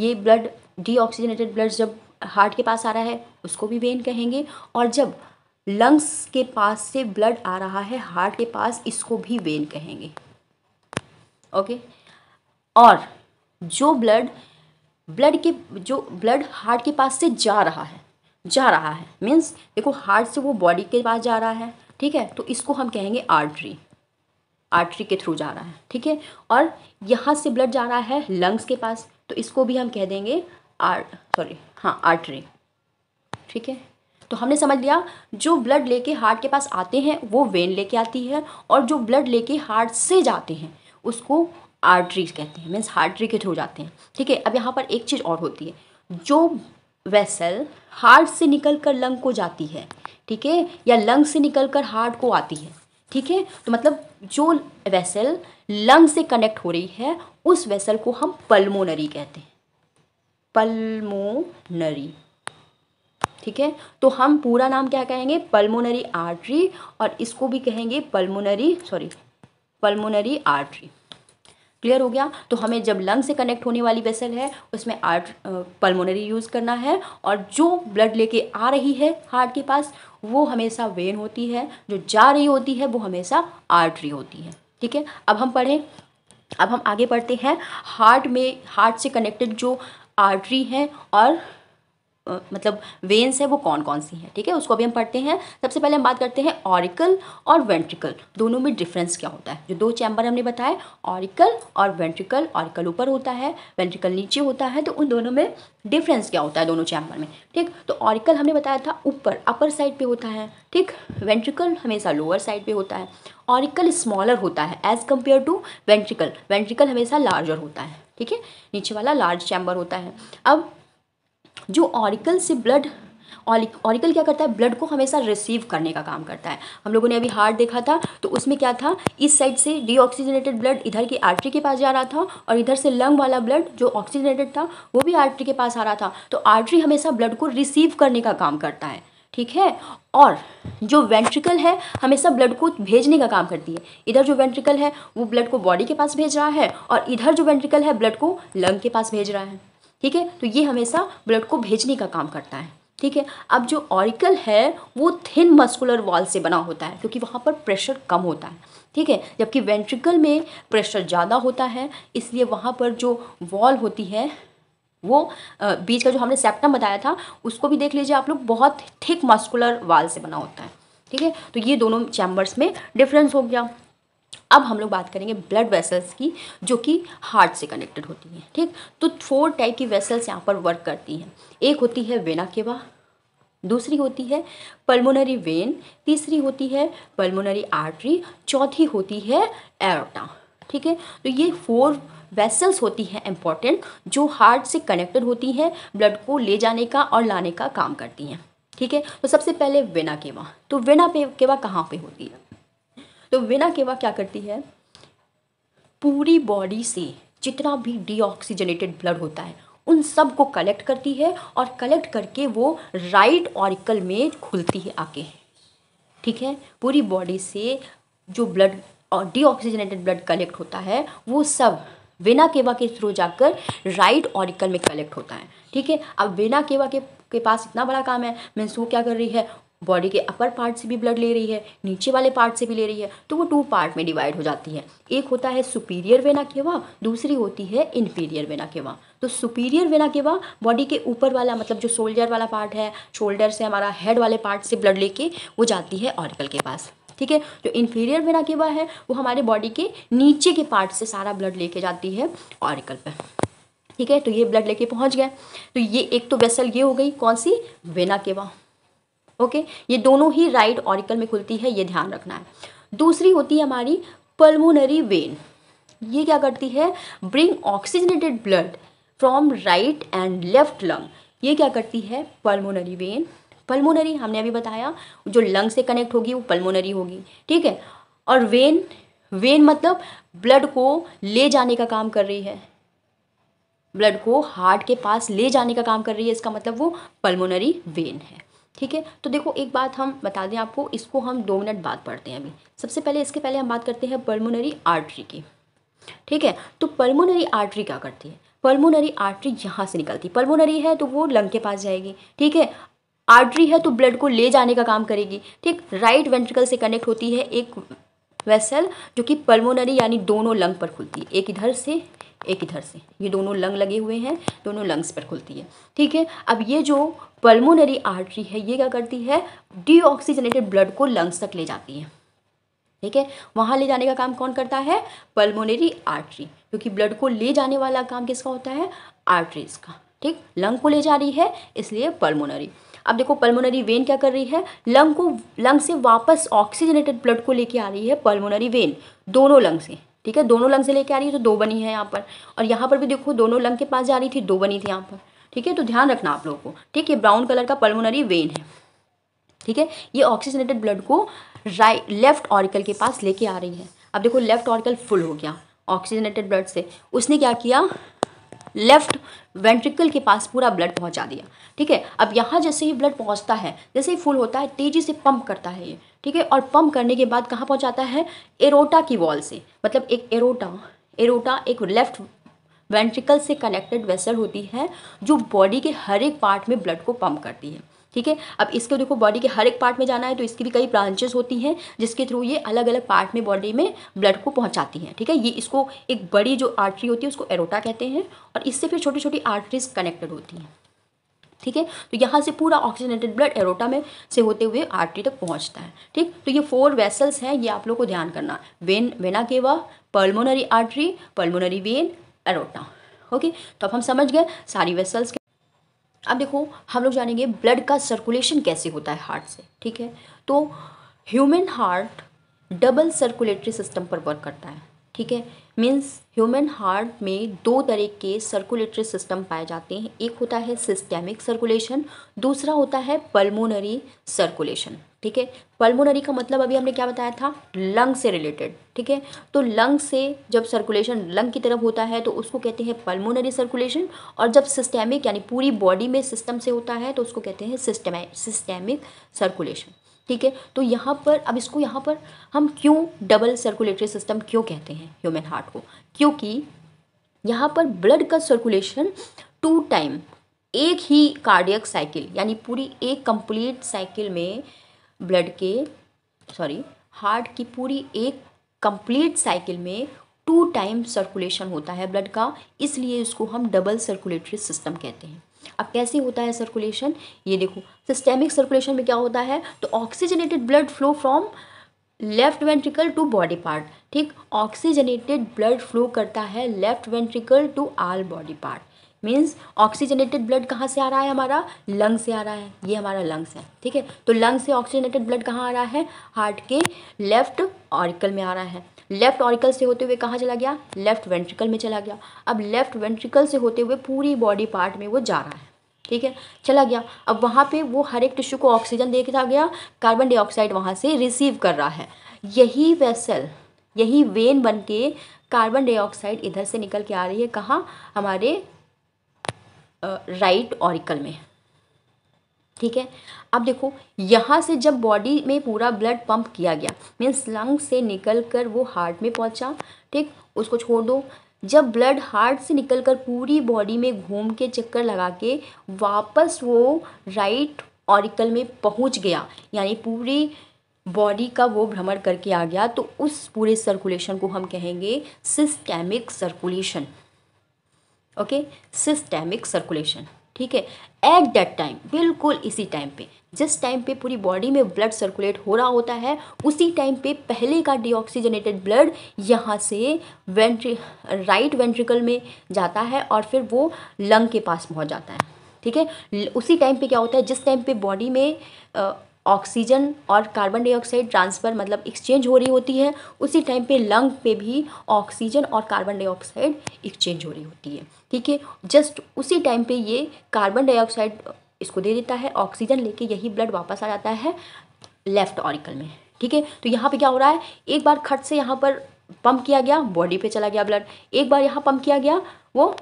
ये ब्लड डीऑक्सीजनेटेड ब्लड जब हार्ट के पास आ रहा है उसको भी वेन कहेंगे और जब लंग्स के पास से ब्लड आ रहा है हार्ट के पास इसको भी वेन कहेंगे ओके और जो ब्लड ब्लड के जो ब्लड हार्ट के पास से जा रहा है जा रहा है मीन्स देखो हार्ट से वो बॉडी के पास जा रहा है ठीक है तो इसको हम कहेंगे आर्टरी आर्टरी के थ्रू जा रहा है ठीक है और यहाँ से ब्लड जा रहा है लंग्स के पास तो इसको भी हम कह देंगे आर सॉरी हाँ आर्टरी ठीक है तो हमने समझ लिया जो ब्लड लेके हार्ट के पास आते हैं वो वेन लेके आती है और जो ब्लड लेके हार्ट से जाते हैं उसको आर्टरी कहते हैं मीन्स हार्टरी के थ्रू जाते हैं ठीक है अब यहाँ पर एक चीज़ और होती है जो वेसल हार्ट से निकल कर लंग को जाती है ठीक है या लंग से निकल कर हार्ट को आती है ठीक है तो मतलब जो वेसल लंग से कनेक्ट हो रही है उस वेसल को हम पल्मोनरी कहते हैं पल्मोनरी ठीक है तो हम पूरा नाम क्या कहेंगे पल्मोनरी आर्टरी और इसको भी कहेंगे pulmonary sorry pulmonary artery clear हो गया तो हमें जब लंग से कनेक्ट होने वाली वेसल है उसमें आर्ट पल्मोनरी यूज़ करना है और जो ब्लड लेके आ रही है हार्ट के पास वो हमेशा वेन होती है जो जा रही होती है वो हमेशा आर्टरी होती है ठीक है अब हम पढ़ें अब हम आगे पढ़ते हैं हार्ट में हार्ट से कनेक्टेड जो आर्टरी हैं और मतलब वेन्स है वो कौन कौन सी है ठीक है उसको अभी हम पढ़ते हैं सबसे पहले हम बात करते हैं ऑरिकल और वेंट्रिकल दोनों में डिफरेंस क्या होता है जो दो चैम्बर हमने बताए ऑरिकल और वेंट्रिकल ऑरिकल ऊपर होता है वेंट्रिकल नीचे होता है तो उन दोनों में डिफरेंस क्या होता है दोनों चैम्बर में ठीक तो ऑरिकल हमने बताया था ऊपर अपर साइड पर होता है ठीक वेंट्रिकल हमेशा लोअर साइड पर होता है ऑरिकल स्मॉलर होता है as compared to ventricle ventricle हमेशा लार्जर होता है ठीक है नीचे वाला लार्ज चैम्बर होता है अब जो ऑरिकल से ब्लड ऑरिकल क्या करता है ब्लड को हमेशा रिसीव करने का काम करता है हम लोगों ने अभी हार्ट देखा था तो उसमें क्या था इस साइड से डीऑक्सीजनेटेड ब्लड इधर की आर्टरी के पास जा रहा था और इधर से लंग वाला ब्लड जो ऑक्सीजनेटेड था वो भी आर्टरी के पास आ रहा था तो आर्टरी हमेशा ब्लड को रिसीव करने का काम करता है ठीक है और जो वेंट्रिकल है हमेशा ब्लड को भेजने का काम करती है इधर जो वेंट्रिकल है वो ब्लड को बॉडी के पास भेज रहा है और इधर जो वेंट्रिकल है ब्लड को लंग के पास भेज रहा है ठीक है तो ये हमेशा ब्लड को भेजने का काम करता है ठीक है अब जो ऑरिकल है वो थिन मस्कुलर वॉल से बना होता है क्योंकि वहाँ पर प्रेशर कम होता है ठीक है जबकि वेंट्रिकल में प्रेशर ज़्यादा होता है इसलिए वहाँ पर जो वॉल होती है वो बीच का जो हमने सेप्टम बताया था उसको भी देख लीजिए आप लोग बहुत थिक मस्कुलर वाल से बना होता है ठीक है तो ये दोनों चैम्बर्स में डिफरेंस हो गया अब हम लोग बात करेंगे ब्लड वेसल्स की जो कि हार्ट से कनेक्टेड होती हैं ठीक तो फोर टाइप की वेसल्स यहाँ पर वर्क करती हैं एक होती है वेना केवा दूसरी होती है पल्मोनरी वेन तीसरी होती है पल्मोनरी आर्टरी चौथी होती है एरोटा ठीक है तो ये फोर वेसल्स होती हैं इम्पॉर्टेंट जो हार्ट से कनेक्टेड होती हैं ब्लड को ले जाने का और लाने का काम करती हैं ठीक है तो सबसे पहले वेना केवा तो वेना पे केवा कहाँ पे होती है तो विना केवा क्या करती है पूरी बॉडी से जितना भी डीऑक्सीजनेटेड ब्लड होता है उन सब को कलेक्ट करती है और कलेक्ट करके वो राइट ऑरिकल में खुलती है आके ठीक है पूरी बॉडी से जो ब्लड और डीऑक्सीजनेटेड ब्लड कलेक्ट होता है वो सब वेना केवा के थ्रू जाकर राइट ऑरिकल में कलेक्ट होता है ठीक है अब वेना केवा के के पास इतना बड़ा काम है मीन्स वो क्या कर रही है बॉडी के अपर पार्ट से भी ब्लड ले रही है नीचे वाले पार्ट से भी ले रही है तो वो टू पार्ट में डिवाइड हो जाती है एक होता है सुपीरियर वेना केवा दूसरी होती है इन्फीरियर वेना केवा तो सुपीरियर वेना केवा बॉडी के ऊपर वाला मतलब जो शोल्डर वाला पार्ट है शोल्डर से हमारा हेड वाले पार्ट से ब्लड लेके वो जाती है ऑरिकल के पास ठीक है जो इन्फीरियर वेना केवा है वो हमारे बॉडी के नीचे के पार्ट से सारा ब्लड लेके जाती है ऑरिकल पर ठीक है तो ये ब्लड लेके पहुँच गए तो ये एक तो वेसल ये हो गई कौन सी वेना केवा ओके ये दोनों ही राइट ऑरिकल में खुलती है ये ध्यान रखना है दूसरी होती है हमारी पल्मोनरी वेन ये क्या करती है bring oxygenated blood from right and left lung ये क्या करती है पल्मोनरी वेन पल्मोनरी हमने अभी बताया जो लंग से कनेक्ट होगी वो पल्मोनरी होगी ठीक है और वेन वेन मतलब ब्लड को ले जाने का काम कर रही है ब्लड को हार्ट के पास ले जाने का काम कर रही है इसका मतलब वो पल्मोनरी वेन है ठीक है तो देखो एक बात हम बता दें आपको इसको हम दो मिनट बाद पढ़ते हैं अभी सबसे पहले इसके पहले हम बात करते हैं पर्मोनरी आर्टरी की ठीक है तो पर्मोनरी आर्टरी क्या करती है पर्मोनरी आर्टरी यहाँ से निकलती है पर्मोनरी है तो वो लंग के पास जाएगी ठीक है आर्टरी है तो ब्लड को ले जाने का काम करेगी ठीक राइट वेंट्रिकल से कनेक्ट होती है एक वेसल जो कि पल्मोनरी यानी दोनों लंग पर खुलती है एक इधर से एक इधर से ये दोनों लंग लगे हुए हैं दोनों लंग्स पर खुलती है ठीक है अब ये जो पल्मोनरी आर्टरी है ये क्या करती है डीऑक्सीजनेटेड ब्लड को लंग्स तक ले जाती है ठीक है वहाँ ले जाने का काम कौन करता है पल्मोनरी आर्टरी क्योंकि ब्लड को ले जाने वाला काम किसका होता है आर्टरीज का ठीक लंग को ले जा रही है इसलिए पल्मोनरी अब देखो पल्मोनरी वेन क्या कर रही है लंग को लंग से वापस ऑक्सीजनेटेड ब्लड को लेके आ रही है पल्मोनरी वेन दोनों लंग से ठीक है दोनों लंग से लेके आ रही है तो दो बनी है यहाँ पर और यहाँ पर भी देखो दोनों लंग के पास जा रही थी दो बनी थी यहाँ पर ठीक है तो ध्यान रखना आप लोगों को ठीक है ब्राउन कलर का पल्मोनरी वेन है ठीक है ये ऑक्सीजनेटेड ब्लड को राइट लेफ्ट ऑरिकल के पास लेके आ रही है अब देखो लेफ्ट ऑरिकल फुल हो गया ऑक्सीजनेटेड ब्लड से उसने क्या किया लेफ्ट वेंट्रिकल के पास पूरा ब्लड पहुंचा दिया ठीक है अब यहाँ जैसे ही ब्लड पहुंचता है जैसे ही फुल होता है तेज़ी से पंप करता है ये ठीक है और पंप करने के बाद कहाँ पहुँचाता है एरोटा की वॉल से मतलब एक एरोटा एरोटा एक लेफ्ट वेंट्रिकल से कनेक्टेड वेसल होती है जो बॉडी के हर एक पार्ट में ब्लड को पंप करती है ठीक है अब इसको देखो बॉडी के हर एक पार्ट में जाना है तो इसकी भी कई ब्रांचेस होती हैं जिसके थ्रू ये अलग अलग पार्ट में बॉडी में ब्लड को पहुंचाती हैं ठीक है ये इसको एक बड़ी जो आर्टरी होती है उसको एरोटा कहते हैं और इससे फिर छोटी छोटी आर्टरीज कनेक्टेड होती हैं ठीक है तो यहाँ से पूरा ऑक्सीजनेटेड ब्लड एरोटा में से होते हुए आर्टरी तक पहुँचता है ठीक तो ये फोर वेसल्स हैं ये आप लोग को ध्यान करना vein vena cava pulmonary artery pulmonary vein aorta okay तो अब हम समझ गए सारी वेसल्स अब देखो हम लोग जानेंगे ब्लड का सर्कुलेशन कैसे होता है हार्ट से ठीक है तो human heart double circulatory system पर वर्क करता है ठीक है मीन्स ह्यूमन हार्ट में दो तरह के सर्कुलेटरी सिस्टम पाए जाते हैं एक होता है सिस्टेमिक सर्कुलेशन दूसरा होता है पल्मोनरी सर्कुलेशन ठीक है पल्मोनरी का मतलब अभी हमने क्या बताया था लंग से रिलेटेड ठीक है तो लंग से जब सर्कुलेशन लंग की तरफ होता है तो उसको कहते हैं पल्मोनरी सर्कुलेशन और जब सिस्टेमिक यानी पूरी बॉडी में सिस्टम से होता है तो उसको कहते हैं सिस्टेमिक सर्कुलेशन ठीक है तो यहाँ पर अब इसको यहाँ पर हम क्यों डबल सर्कुलेटरी सिस्टम क्यों कहते हैं ह्यूमन हार्ट को क्योंकि यहाँ पर ब्लड का सर्कुलेशन टू टाइम एक ही कार्डियक साइकिल यानी पूरी एक कंप्लीट साइकिल में ब्लड के सॉरी हार्ट की पूरी एक कंप्लीट साइकिल में टू टाइम सर्कुलेशन होता है ब्लड का इसलिए इसको हम डबल सर्कुलेटरी सिस्टम कहते हैं अब कैसे होता है सर्कुलेशन ये देखो सिस्टेमिक सर्कुलेशन में क्या होता है तो oxygenated blood flow from left ventricle to body part ठीक ऑक्सीजनेटेड ब्लड फ्लो करता है left ventricle to all body part means oxygenated blood कहाँ से आ रहा है हमारा लंग से आ रहा है ये हमारा लंग्स है ठीक है तो लंग से ऑक्सीजनेटेड ब्लड कहाँ आ रहा है हार्ट के लेफ्ट ऑरिकल में आ रहा है लेफ्ट ऑरिकल से होते हुए कहाँ चला गया लेफ्ट वेंट्रिकल में चला गया अब लेफ्ट वेंट्रिकल से होते हुए पूरी बॉडी पार्ट में वो जा रहा है ठीक है चला गया अब वहाँ पे वो हर एक टिश्यू को ऑक्सीजन देखा गया कार्बन डाइऑक्साइड वहाँ से रिसीव कर रहा है यही वेसल यही वेन बन के कार्बन डाइऑक्साइड इधर से निकल के आ रही है कहाँ हमारे राइट ऑरिकल में ठीक है अब देखो यहाँ से जब बॉडी में पूरा ब्लड पंप किया गया मीन्स लंग से निकल कर वो हार्ट में पहुँचा ठीक उसको छोड़ दो जब ब्लड हार्ट से निकल कर पूरी बॉडी में घूम के चक्कर लगा के वापस वो राइट ऑरिकल में पहुँच गया यानी पूरी बॉडी का वो भ्रमण करके आ गया तो उस पूरे सर्कुलेशन को हम कहेंगे systemic circulation okay systemic circulation ठीक है एट दैट टाइम बिल्कुल इसी टाइम पे जिस टाइम पे पूरी बॉडी में ब्लड सर्कुलेट हो रहा होता है उसी टाइम पे पहले का डिऑक्सीजनेटेड ब्लड यहाँ से वेंट्री राइट वेंट्रिकल में जाता है और फिर वो लंग के पास पहुँच जाता है ठीक है उसी टाइम पे क्या होता है जिस टाइम पे बॉडी में ऑक्सीजन और कार्बन डाइऑक्साइड ट्रांसफ़र मतलब एक्सचेंज हो रही होती है उसी टाइम पे लंग पे भी ऑक्सीजन और कार्बन डाइऑक्साइड एक्सचेंज हो रही होती है ठीक है जस्ट उसी टाइम पे ये कार्बन डाइऑक्साइड इसको दे देता है ऑक्सीजन लेके यही ब्लड वापस आ जाता है लेफ्ट ऑरिकल में ठीक है तो यहाँ पर क्या हो रहा है एक बार खट से यहाँ पर पंप किया गया बॉडी पर चला गया ब्लड एक बार यहाँ पंप किया गया वो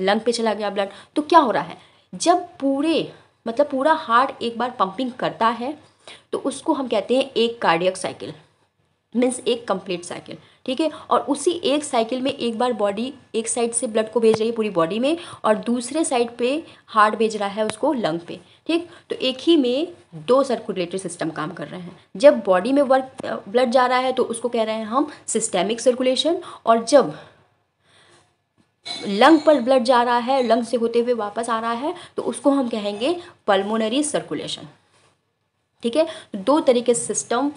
लंग पे चला गया ब्लड तो क्या हो रहा है जब पूरे मतलब पूरा हार्ट एक बार पंपिंग करता है तो उसको हम कहते हैं एक कार्डियक साइकिल मीन्स एक कंप्लीट साइकिल ठीक है और उसी एक साइकिल में एक बार बॉडी एक साइड से ब्लड को भेज रही है पूरी बॉडी में और दूसरे साइड पे हार्ट भेज रहा है उसको लंग पे ठीक तो एक ही में दो सर्कुलेटरी सिस्टम काम कर रहे हैं जब बॉडी में वर्क ब्लड जा रहा है तो उसको कह रहे हैं हम सिस्टेमिक सर्कुलेशन और जब लंग पर ब्लड जा रहा है लंग से होते हुए वापस आ रहा है तो उसको हम कहेंगे पल्मोनरी सर्कुलेशन ठीक है तो दो तरह के सिस्टम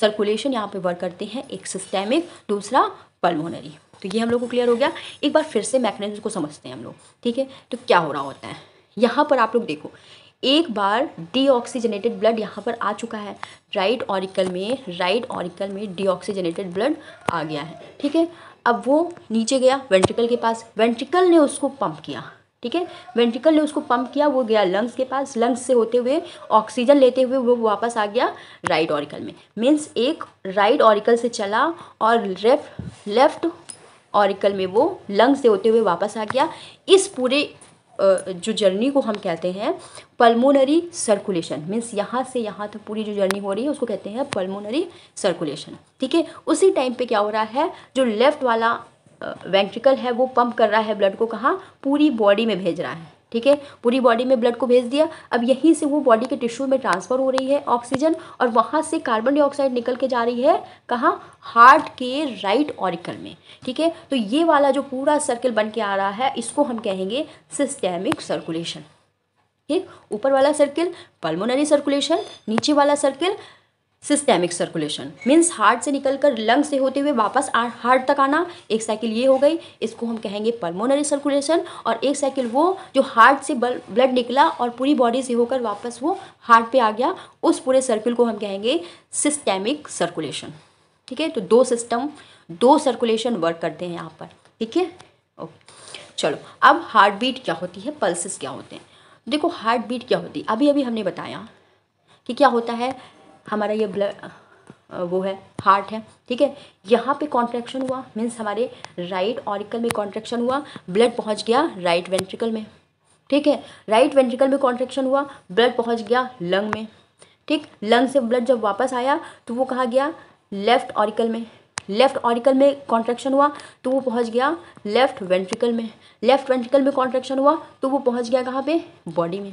सर्कुलेशन यहाँ पे वर्क करते हैं एक सिस्टेमिक दूसरा पल्मोनरी तो ये हम लोग को क्लियर हो गया एक बार फिर से मैकेनिज्म को समझते हैं हम लोग ठीक है तो क्या हो रहा होता है यहाँ पर आप लोग देखो एक बार डीऑक्सीजनेटेड ब्लड यहाँ पर आ चुका है राइट ऑरिकल में राइट ऑरिकल में डीऑक्सीजनेटेड ब्लड आ गया है ठीक है अब वो नीचे गया वेंट्रिकल के पास वेंट्रिकल ने उसको पंप किया ठीक है वेंट्रिकल ने उसको पंप किया वो गया लंग्स के पास लंग्स से होते हुए ऑक्सीजन लेते हुए वो वापस आ गया राइट ऑरिकल में मीन्स एक राइट ऑरिकल से चला और लेफ्ट लेफ्ट ऑरिकल में वो लंग्स से होते हुए वापस आ गया इस पूरे जो जर्नी को हम कहते हैं पल्मोनरी सर्कुलेशन मीन्स यहाँ से यहाँ तक पूरी जो जर्नी हो रही है उसको कहते हैं पल्मोनरी सर्कुलेशन ठीक है उसी टाइम पे क्या हो रहा है जो लेफ़्ट वाला वेंट्रिकल है वो पंप कर रहा है ब्लड को कहाँ पूरी बॉडी में भेज रहा है ठीक है पूरी बॉडी में ब्लड को भेज दिया अब यहीं से वो बॉडी के टिश्यू में ट्रांसफ़र हो रही है ऑक्सीजन और वहाँ से कार्बन डाइऑक्साइड निकल के जा रही है कहाँ हार्ट के राइट ऑरिकल में ठीक है तो ये वाला जो पूरा सर्किल बन के आ रहा है इसको हम कहेंगे सिस्टेमिक सर्कुलेशन ठीक ऊपर वाला सर्किल पल्मोनरी सर्कुलेशन नीचे वाला circle systemic circulation means heart से निकलकर लंग से होते हुए वापस हार्ट तक आना एक साइकिल ये हो गई इसको हम कहेंगे पल्मोनरी सर्कुलेशन और एक साइकिल वो जो हार्ट से ब्लड निकला और पूरी बॉडी से होकर वापस वो हार्ट पे आ गया उस पूरे सर्कुल को हम कहेंगे सिस्टेमिक सर्कुलेशन ठीक है तो दो सिस्टम दो सर्कुलेशन वर्क करते हैं यहाँ पर ठीक है ओके चलो अब हार्ट बीट क्या होती है पल्सिस क्या होते हैं देखो हार्ट बीट क्या होती है अभी अभी हमने बताया कि क्या होता है हमारा ये ब्लड वो है हार्ट है ठीक है यहाँ पे कॉन्ट्रैक्शन हुआ मीन्स हमारे राइट ऑरिकल में कॉन्ट्रेक्शन हुआ ब्लड पहुँच गया राइट वेंट्रिकल में ठीक है राइट वेंट्रिकल में कॉन्ट्रेक्शन हुआ ब्लड पहुँच गया लंग में ठीक लंग से ब्लड जब वापस आया तो वो कहा गया लेफ्ट ऑरिकल में लेफ्ट ऑरिकल में कॉन्ट्रेक्शन हुआ तो वो पहुंच गया लेफ्ट वेंट्रिकल में लेफ्ट वेंट्रिकल में कॉन्ट्रेक्शन हुआ तो वो पहुंच गया कहाँ पे बॉडी में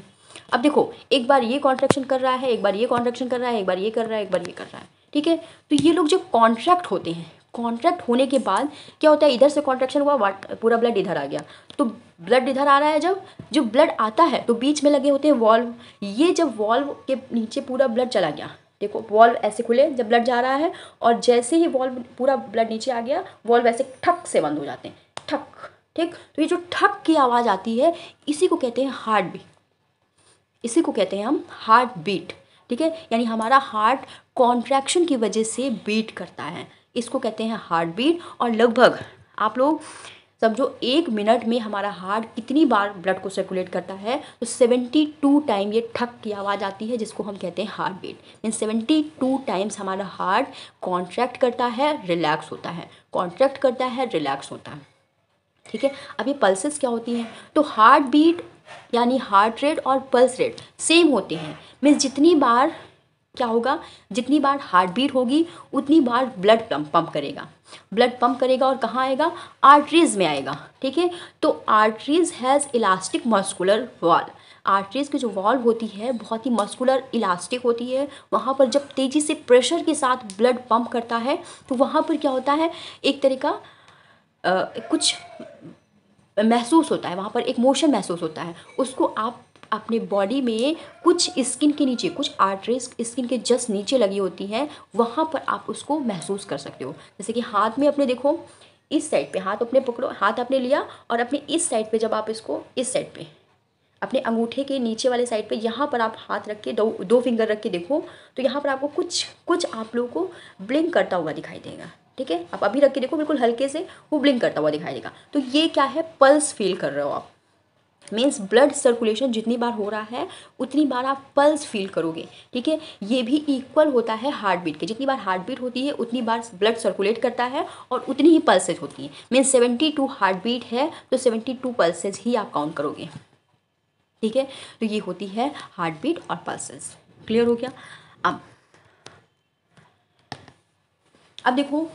अब देखो एक बार ये कॉन्ट्रैक्शन कर रहा है एक बार ये कॉन्ट्रैक्शन कर रहा है एक बार ये कर रहा है एक बार ये कर रहा है ठीक है तो ये लोग जो कॉन्ट्रैक्ट होते हैं कॉन्ट्रैक्ट होने के बाद क्या होता है इधर से कॉन्ट्रैक्शन हुआ पूरा ब्लड इधर आ गया तो ब्लड इधर आ रहा है जब जो ब्लड आता है तो बीच में लगे होते हैं वॉल्व ये जब वॉल्व के नीचे पूरा ब्लड चला गया देखो वॉल्व ऐसे खुले जब ब्लड जा रहा है और जैसे ही वॉल्व पूरा ब्लड नीचे आ गया वॉल्व ऐसे ठक से बंद हो जाते हैं ठक ठीक तो ये जो ठक की आवाज़ आती है इसी को कहते हैं हार्ट बीट इसी को कहते हैं हम हार्ट बीट ठीक है यानी हमारा हार्ट कॉन्ट्रैक्शन की वजह से बीट करता है इसको कहते हैं हार्ट बीट और लगभग आप लोग समझो एक मिनट में हमारा हार्ट कितनी बार ब्लड को सर्कुलेट करता है तो सेवेंटी टू टाइम ये ठक की आवाज़ आती है जिसको हम कहते हैं heart beat in seventy two times हमारा हार्ट कॉन्ट्रैक्ट करता है रिलैक्स होता है कॉन्ट्रैक्ट करता है रिलैक्स होता है ठीक है अब ये पल्सेस क्या होती हैं तो हार्ट बीट यानी हार्ट रेट और पल्स रेट सेम होते हैं मीन्स जितनी बार क्या होगा जितनी बार हार्ट बीट होगी उतनी बार ब्लड पंप करेगा ब्लड पंप करेगा और कहाँ आएगा आर्टरीज में आएगा ठीक है तो arteries has elastic muscular wall arteries की जो वॉल्व होती है बहुत ही मस्कुलर इलास्टिक होती है वहाँ पर जब तेज़ी से प्रेशर के साथ ब्लड पंप करता है तो वहाँ पर क्या होता है एक तरीका कुछ महसूस होता है वहाँ पर एक मोशन महसूस होता है उसको आप अपने बॉडी में कुछ स्किन के नीचे कुछ आर्टरीज स्किन के जस्ट नीचे लगी होती हैं वहाँ पर आप उसको महसूस कर सकते हो जैसे कि हाथ में अपने देखो इस साइड पे हाथ अपने पकड़ो हाथ आपने लिया और अपने इस साइड पे जब आप इसको इस साइड पे अपने अंगूठे के नीचे वाले साइड पे यहाँ पर आप हाथ रख के दो दो फिंगर रख के देखो तो यहाँ पर आपको कुछ कुछ आप लोगों को ब्लिंक करता हुआ दिखाई देगा ठीक है आप अभी रख के देखो बिल्कुल हल्के से वो ब्लिंक करता हुआ दिखाई देगा तो ये क्या है पल्स फील कर रहे हो आप मीन्स ब्लड सर्कुलेशन जितनी बार हो रहा है उतनी बार आप पल्स फील करोगे ठीक है ये भी इक्वल होता है हार्ट बीट के जितनी बार हार्ट बीट होती है उतनी बार ब्लड सर्कुलेट करता है और उतनी ही पल्सेज होती हैं means seventy two heart beat है तो सेवेंटी टू पल्सेज ही आप काउंट करोगे ठीक है तो ये होती है हार्ट बीट और पल्सेज क्लियर हो गया अब अब देखो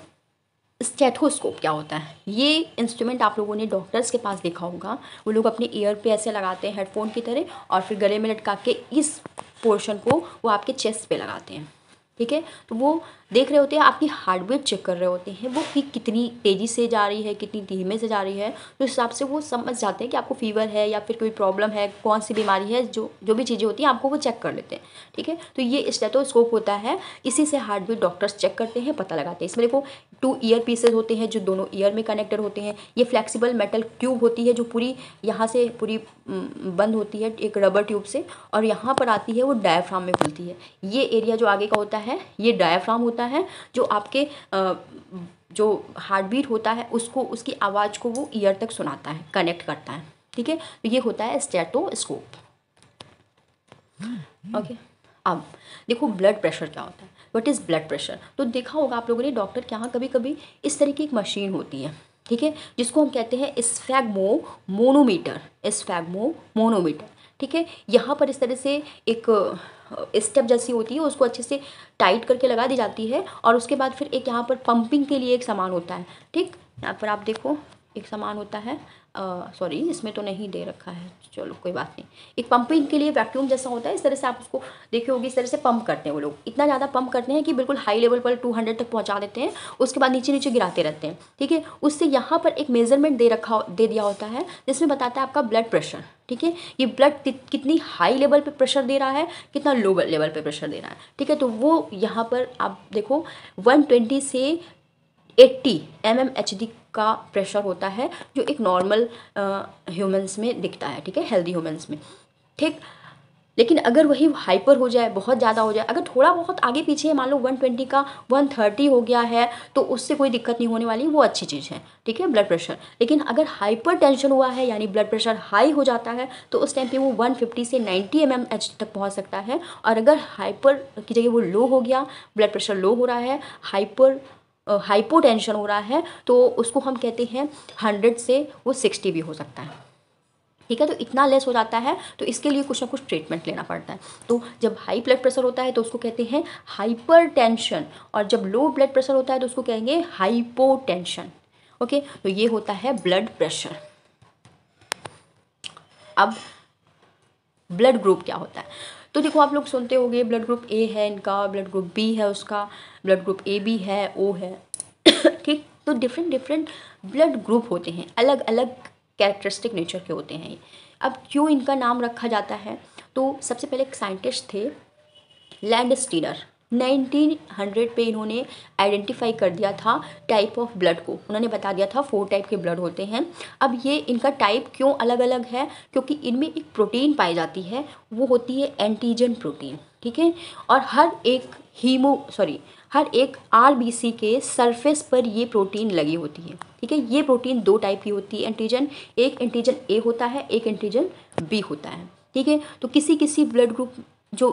स्टेथोस्कोप क्या होता है ये इंस्ट्रूमेंट आप लोगों ने डॉक्टर्स के पास देखा होगा वो लोग अपने ईयर पे ऐसे लगाते हैं हेडफोन की तरह और फिर गले में लटका के इस पोर्शन को वो आपके चेस्ट पे लगाते हैं ठीक है तो वो देख रहे होते हैं आपकी हार्ट बीट चेक कर रहे होते हैं वो कि कितनी तेज़ी से जा रही है कितनी धीमे से जा रही है तो उस हिसाब से वो समझ जाते हैं कि आपको फीवर है या फिर कोई प्रॉब्लम है कौन सी बीमारी है जो जो भी चीज़ें होती हैं आपको वो चेक कर लेते हैं ठीक है तो ये स्टेटोस्कोप होता है इसी से हार्ट बीट डॉक्टर्स चेक करते हैं पता लगाते हैं इसमें देखो टू ईयर पीसेज होते हैं जो दोनों ईयर में कनेक्टेड होते हैं ये फ्लेक्सिबल मेटल ट्यूब होती है जो पूरी यहाँ से पूरी बंद होती है एक रबर ट्यूब से और यहाँ पर आती है वो डायफ्राम में खुलती है ये एरिया जो आगे का होता है ये डायफ्राम होता है जो आपके जो हार्ट बीट होता है उसको उसकी आवाज़ को वो ईयर तक सुनाता है कनेक्ट करता है ठीक है तो ये होता है stethoscope hmm, hmm. Okay okay. अब देखो ब्लड प्रेशर क्या होता है वट इज़ ब्लड प्रेशर तो देखा होगा आप लोगों ने डॉक्टर के यहाँ कभी कभी इस तरह की एक मशीन होती है ठीक है जिसको हम कहते हैं स्फैगमो मोनोमीटर स्फैगमो मोनोमीटर ठीक है यहाँ पर इस तरह से एक स्टेप जैसी होती है उसको अच्छे से टाइट करके लगा दी जाती है और उसके बाद फिर एक यहाँ पर पंपिंग के लिए एक सामान होता है ठीक यहाँ पर आप देखो एक समान होता है सॉरी इसमें तो नहीं दे रखा है चलो कोई बात नहीं एक पंपिंग के लिए वैक्यूम जैसा होता है इस तरह से आप उसको देखे होगी इस तरह से पंप करते हैं वो लोग इतना ज़्यादा पंप करते हैं कि बिल्कुल हाई लेवल पर टू हंड्रेड तक पहुँचा देते हैं उसके बाद नीचे नीचे गिराते रहते हैं ठीक है उससे यहाँ पर एक मेजरमेंट दे रखा दे दिया होता है जिसमें बताता है आपका ब्लड प्रेशर ठीक है ये ब्लड कितनी हाई लेवल पर प्रेशर दे रहा है कितना लो लेवल पर प्रेशर दे रहा है ठीक है तो वो यहाँ पर आप देखो वन से eighty M M H D का प्रेशर होता है जो एक नॉर्मल ह्यूमन्स में दिखता है ठीक है हेल्दी ह्यूमन्स में ठीक लेकिन अगर वही हाइपर हो जाए बहुत ज़्यादा हो जाए अगर थोड़ा बहुत आगे पीछे मान लो 120 का 130 हो गया है तो उससे कोई दिक्कत नहीं होने वाली वो अच्छी चीज़ है ठीक है ब्लड प्रेशर लेकिन अगर हाइपर टेंशन हुआ है यानी ब्लड प्रेशर हाई हो जाता है तो उस टाइम पे वो 150 से 90 एम तक पहुँच सकता है और अगर हाइपर की जगह वो लो हो गया ब्लड प्रेशर लो हो रहा है हाइपर हाइपोटेंशन हो रहा है तो उसको हम कहते हैं हंड्रेड से वो सिक्सटी भी हो सकता है ठीक है तो इतना लेस हो जाता है तो इसके लिए कुछ ना कुछ ट्रीटमेंट लेना पड़ता है तो जब हाई ब्लड प्रेशर होता है तो उसको कहते हैं टेंशन और जब लो ब्लड प्रेशर होता है तो उसको कहेंगे हाइपोटेंशन ओके तो ये होता है ब्लड प्रेशर अब ब्लड ग्रुप क्या होता है तो देखो आप लोग सुनते हो ब्लड ग्रुप ए है इनका ब्लड ग्रुप बी है उसका ब्लड ग्रुप ए बी है ओ है ठीक तो डिफरेंट डिफरेंट ब्लड ग्रुप होते हैं अलग अलग कैरेक्टरिस्टिक नेचर के होते हैं अब क्यों इनका नाम रखा जाता है तो सबसे पहले एक साइंटिस्ट थे लैंड स्टीनर 1900 पे इन्होंने आइडेंटिफाई कर दिया था टाइप ऑफ ब्लड को उन्होंने बता दिया था फोर टाइप के ब्लड होते हैं अब ये इनका टाइप क्यों अलग अलग है क्योंकि इनमें एक प्रोटीन पाई जाती है वो होती है एंटीजन प्रोटीन ठीक है और हर एक हीमो सॉरी हर एक आरबीसी के सरफेस पर ये प्रोटीन लगी होती है ठीक है ये प्रोटीन दो टाइप की होती है एंटीजन एक एंटीजन ए होता है एक एंटीजन बी होता है ठीक है तो किसी किसी ब्लड ग्रुप जो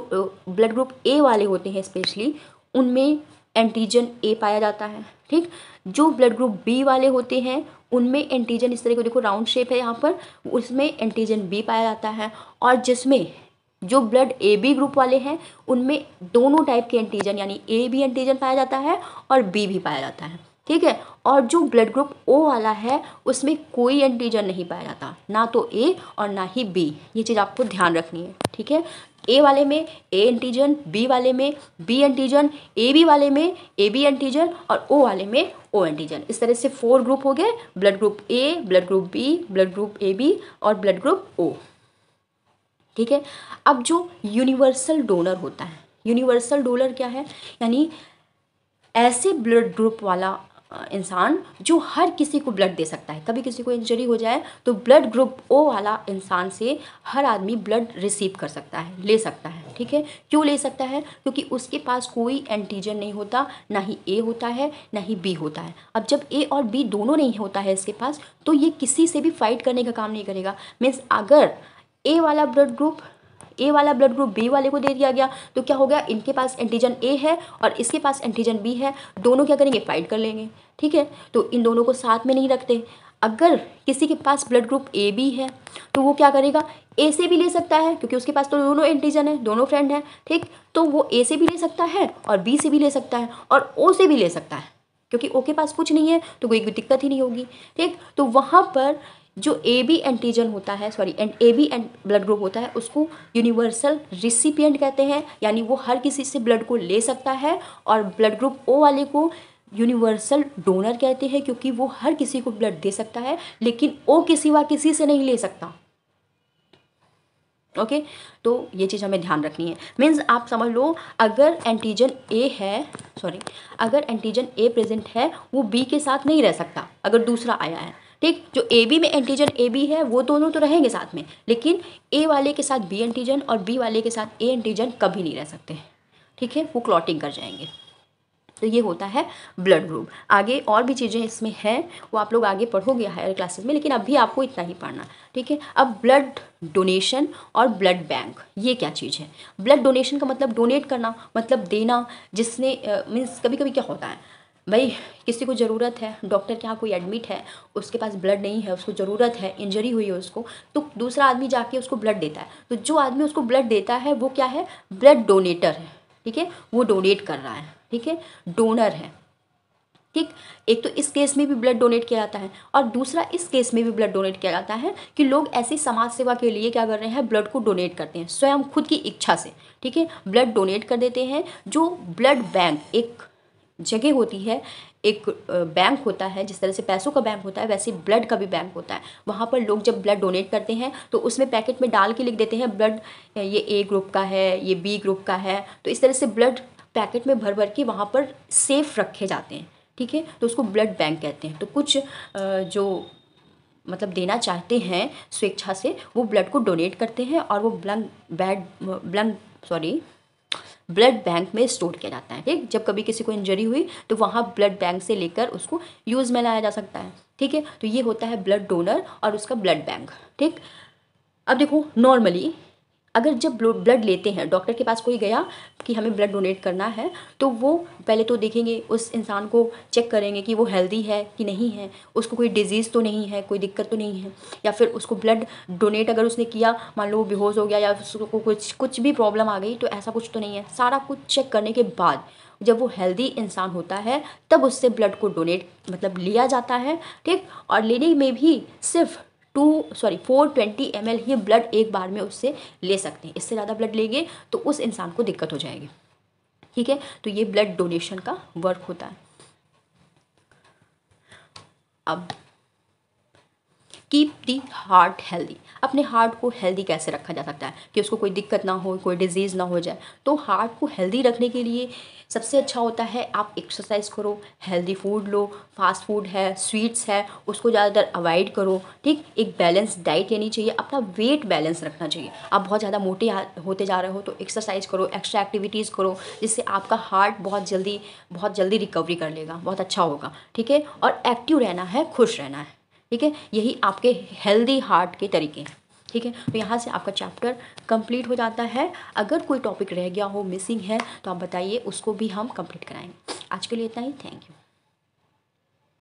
ब्लड ग्रुप ए वाले होते हैं स्पेशली उनमें एंटीजन ए पाया जाता है ठीक जो ब्लड ग्रुप बी वाले होते हैं उनमें एंटीजन इस तरह को देखो राउंड शेप है यहाँ पर उसमें एंटीजन बी पाया जाता है और जिसमें जो ब्लड ए बी ग्रुप वाले हैं उनमें दोनों टाइप के एंटीजन यानी ए भी एंटीजन पाया जाता है और बी भी पाया जाता है ठीक है और जो ब्लड ग्रुप ओ वाला है उसमें कोई एंटीजन नहीं पाया जाता ना तो ए और ना ही बी ये चीज़ आपको ध्यान रखनी है ठीक है ए वाले में ए एंटीजन बी वाले में बी एंटीजन ए बी वाले में ए बी एंटीजन और ओ वाले में ओ एंटीजन इस तरह से फोर ग्रुप हो गए blood group A blood group B blood group A B और ब्लड ग्रुप ओ ठीक है अब जो यूनिवर्सल डोनर होता है यूनिवर्सल डोनर क्या है यानी ऐसे ब्लड ग्रुप वाला इंसान जो हर किसी को ब्लड दे सकता है कभी किसी को इंजरी हो जाए तो ब्लड ग्रुप ओ वाला इंसान से हर आदमी ब्लड रिसीव कर सकता है ले सकता है ठीक है क्यों ले सकता है क्योंकि उसके पास कोई एंटीजन नहीं होता ना ही ए होता है ना ही बी होता है अब जब ए और बी दोनों नहीं होता है इसके पास तो ये किसी से भी फाइट करने का काम नहीं करेगा मीन्स अगर ए वाला ब्लड ग्रुप ए वाला ब्लड ग्रुप बी वाले को दे दिया गया तो क्या हो गया इनके पास एंटीजन ए है और इसके पास एंटीजन बी है दोनों क्या करेंगे फाइट कर लेंगे ठीक है तो इन दोनों को साथ में नहीं रखते अगर किसी के पास ब्लड ग्रुप ए बी है तो वो क्या करेगा ए से भी ले सकता है क्योंकि उसके पास तो दोनों एंटीजन है दोनों फ्रेंड हैं ठीक तो वो ए से भी ले सकता है और बी से भी ले सकता है और ओ से भी ले सकता है क्योंकि ओ के पास कुछ नहीं है तो कोई दिक्कत ही नहीं होगी ठीक तो वहाँ पर जो ए बी एंटीजन होता है sorry and A B and blood group होता है उसको यूनिवर्सल रिसिपियंट कहते हैं यानी वो हर किसी से ब्लड को ले सकता है और ब्लड ग्रुप ओ वाले को यूनिवर्सल डोनर कहते हैं क्योंकि वो हर किसी को ब्लड दे सकता है लेकिन ओ के सिवा किसी से नहीं ले सकता ओके okay? तो ये चीज़ हमें ध्यान रखनी है मीन्स आप समझ लो अगर एंटीजन ए है सॉरी अगर एंटीजन ए प्रेजेंट है वो बी के साथ नहीं रह सकता अगर दूसरा आया है ठीक जो ए बी में एंटीजन ए बी है वो दोनों तो रहेंगे साथ में लेकिन ए वाले के साथ बी एंटीजन और बी वाले के साथ ए एंटीजन कभी नहीं रह सकते ठीक है वो क्लॉटिंग कर जाएंगे तो ये होता है ब्लड ग्रुप आगे और भी चीज़ें इसमें हैं वो आप लोग आगे पढ़ोगे हायर क्लासेस में लेकिन अभी आपको इतना ही पढ़ना ठीक है अब ब्लड डोनेशन और ब्लड बैंक ये क्या चीज़ है ब्लड डोनेशन का मतलब डोनेट करना मतलब देना जिसने मीन्स कभी कभी क्या होता है भाई किसी को ज़रूरत है डॉक्टर के यहाँ कोई एडमिट है उसके पास ब्लड नहीं है उसको ज़रूरत है इंजरी हुई है उसको तो दूसरा आदमी जाके उसको ब्लड देता है तो जो आदमी उसको ब्लड देता है वो क्या है ब्लड डोनेटर है ठीक है वो डोनेट कर रहा है ठीक है डोनर है ठीक एक तो इस केस में भी ब्लड डोनेट किया जाता है और दूसरा इस केस में भी ब्लड डोनेट किया जाता है कि लोग ऐसी समाज सेवा के लिए क्या कर रहे हैं ब्लड को डोनेट करते हैं स्वयं खुद की इच्छा से ठीक है ब्लड डोनेट कर देते हैं जो ब्लड बैंक एक जगह होती है एक बैंक होता है जिस तरह से पैसों का बैंक होता है वैसे ब्लड का भी बैंक होता है वहाँ पर लोग जब ब्लड डोनेट करते हैं तो उसमें पैकेट में डाल के लिख देते हैं ब्लड ये ए ग्रुप का है ये बी ग्रुप का है तो इस तरह से ब्लड पैकेट में भर भर के वहाँ पर सेफ रखे जाते हैं ठीक है तो उसको ब्लड बैंक कहते हैं तो कुछ जो मतलब देना चाहते हैं स्वेच्छा से वो ब्लड को डोनेट करते हैं और वो ब्लंग बैड ब्लंग सॉरी ब्लड बैंक में स्टोर किया जाता है ठीक जब कभी किसी को इंजरी हुई तो वहाँ ब्लड बैंक से लेकर उसको यूज़ में लाया जा सकता है ठीक है तो ये होता है ब्लड डोनर और उसका ब्लड बैंक ठीक अब देखो नॉर्मली अगर जब ब्लड लेते हैं डॉक्टर के पास कोई गया कि हमें ब्लड डोनेट करना है तो वो पहले तो देखेंगे उस इंसान को चेक करेंगे कि वो हेल्दी है कि नहीं है उसको कोई डिजीज़ तो नहीं है कोई दिक्कत तो नहीं है या फिर उसको ब्लड डोनेट अगर उसने किया मान लो बेहोश हो गया या उसको कुछ कुछ भी प्रॉब्लम आ गई तो ऐसा कुछ तो नहीं है सारा कुछ चेक करने के बाद जब वो हेल्दी इंसान होता है तब उससे ब्लड को डोनेट मतलब लिया जाता है ठीक और लेने में भी सिर्फ two sorry four twenty M ही ब्लड एक बार में उससे ले सकते हैं इससे ज़्यादा ब्लड लेंगे तो उस इंसान को दिक्कत हो जाएगी ठीक है तो ये ब्लड डोनेशन का वर्क होता है अब कीप दी हार्ट हेल्दी अपने हार्ट को हेल्दी कैसे रखा जा सकता है कि उसको कोई दिक्कत ना हो कोई डिजीज़ ना हो जाए तो हार्ट को हेल्दी रखने के लिए सबसे अच्छा होता है आप एक्सरसाइज करो हेल्दी फूड लो फास्ट फूड है स्वीट्स है उसको ज़्यादातर अवॉइड करो ठीक एक बैलेंस डाइट लेनी चाहिए अपना वेट बैलेंस रखना चाहिए आप बहुत ज़्यादा मोटे होते जा रहे हो तो एक्सरसाइज करो एक्स्ट्रा एक्टिविटीज़ करो जिससे आपका हार्ट बहुत जल्दी बहुत जल्दी रिकवरी कर लेगा बहुत अच्छा होगा ठीक है और एक्टिव रहना है खुश रहना है ठीक है यही आपके हेल्दी हार्ट के तरीके हैं ठीक है तो यहाँ से आपका चैप्टर कंप्लीट हो जाता है अगर कोई टॉपिक रह गया हो मिसिंग है तो आप बताइए उसको भी हम कंप्लीट कराएंगे आज के लिए इतना ही थैंक यू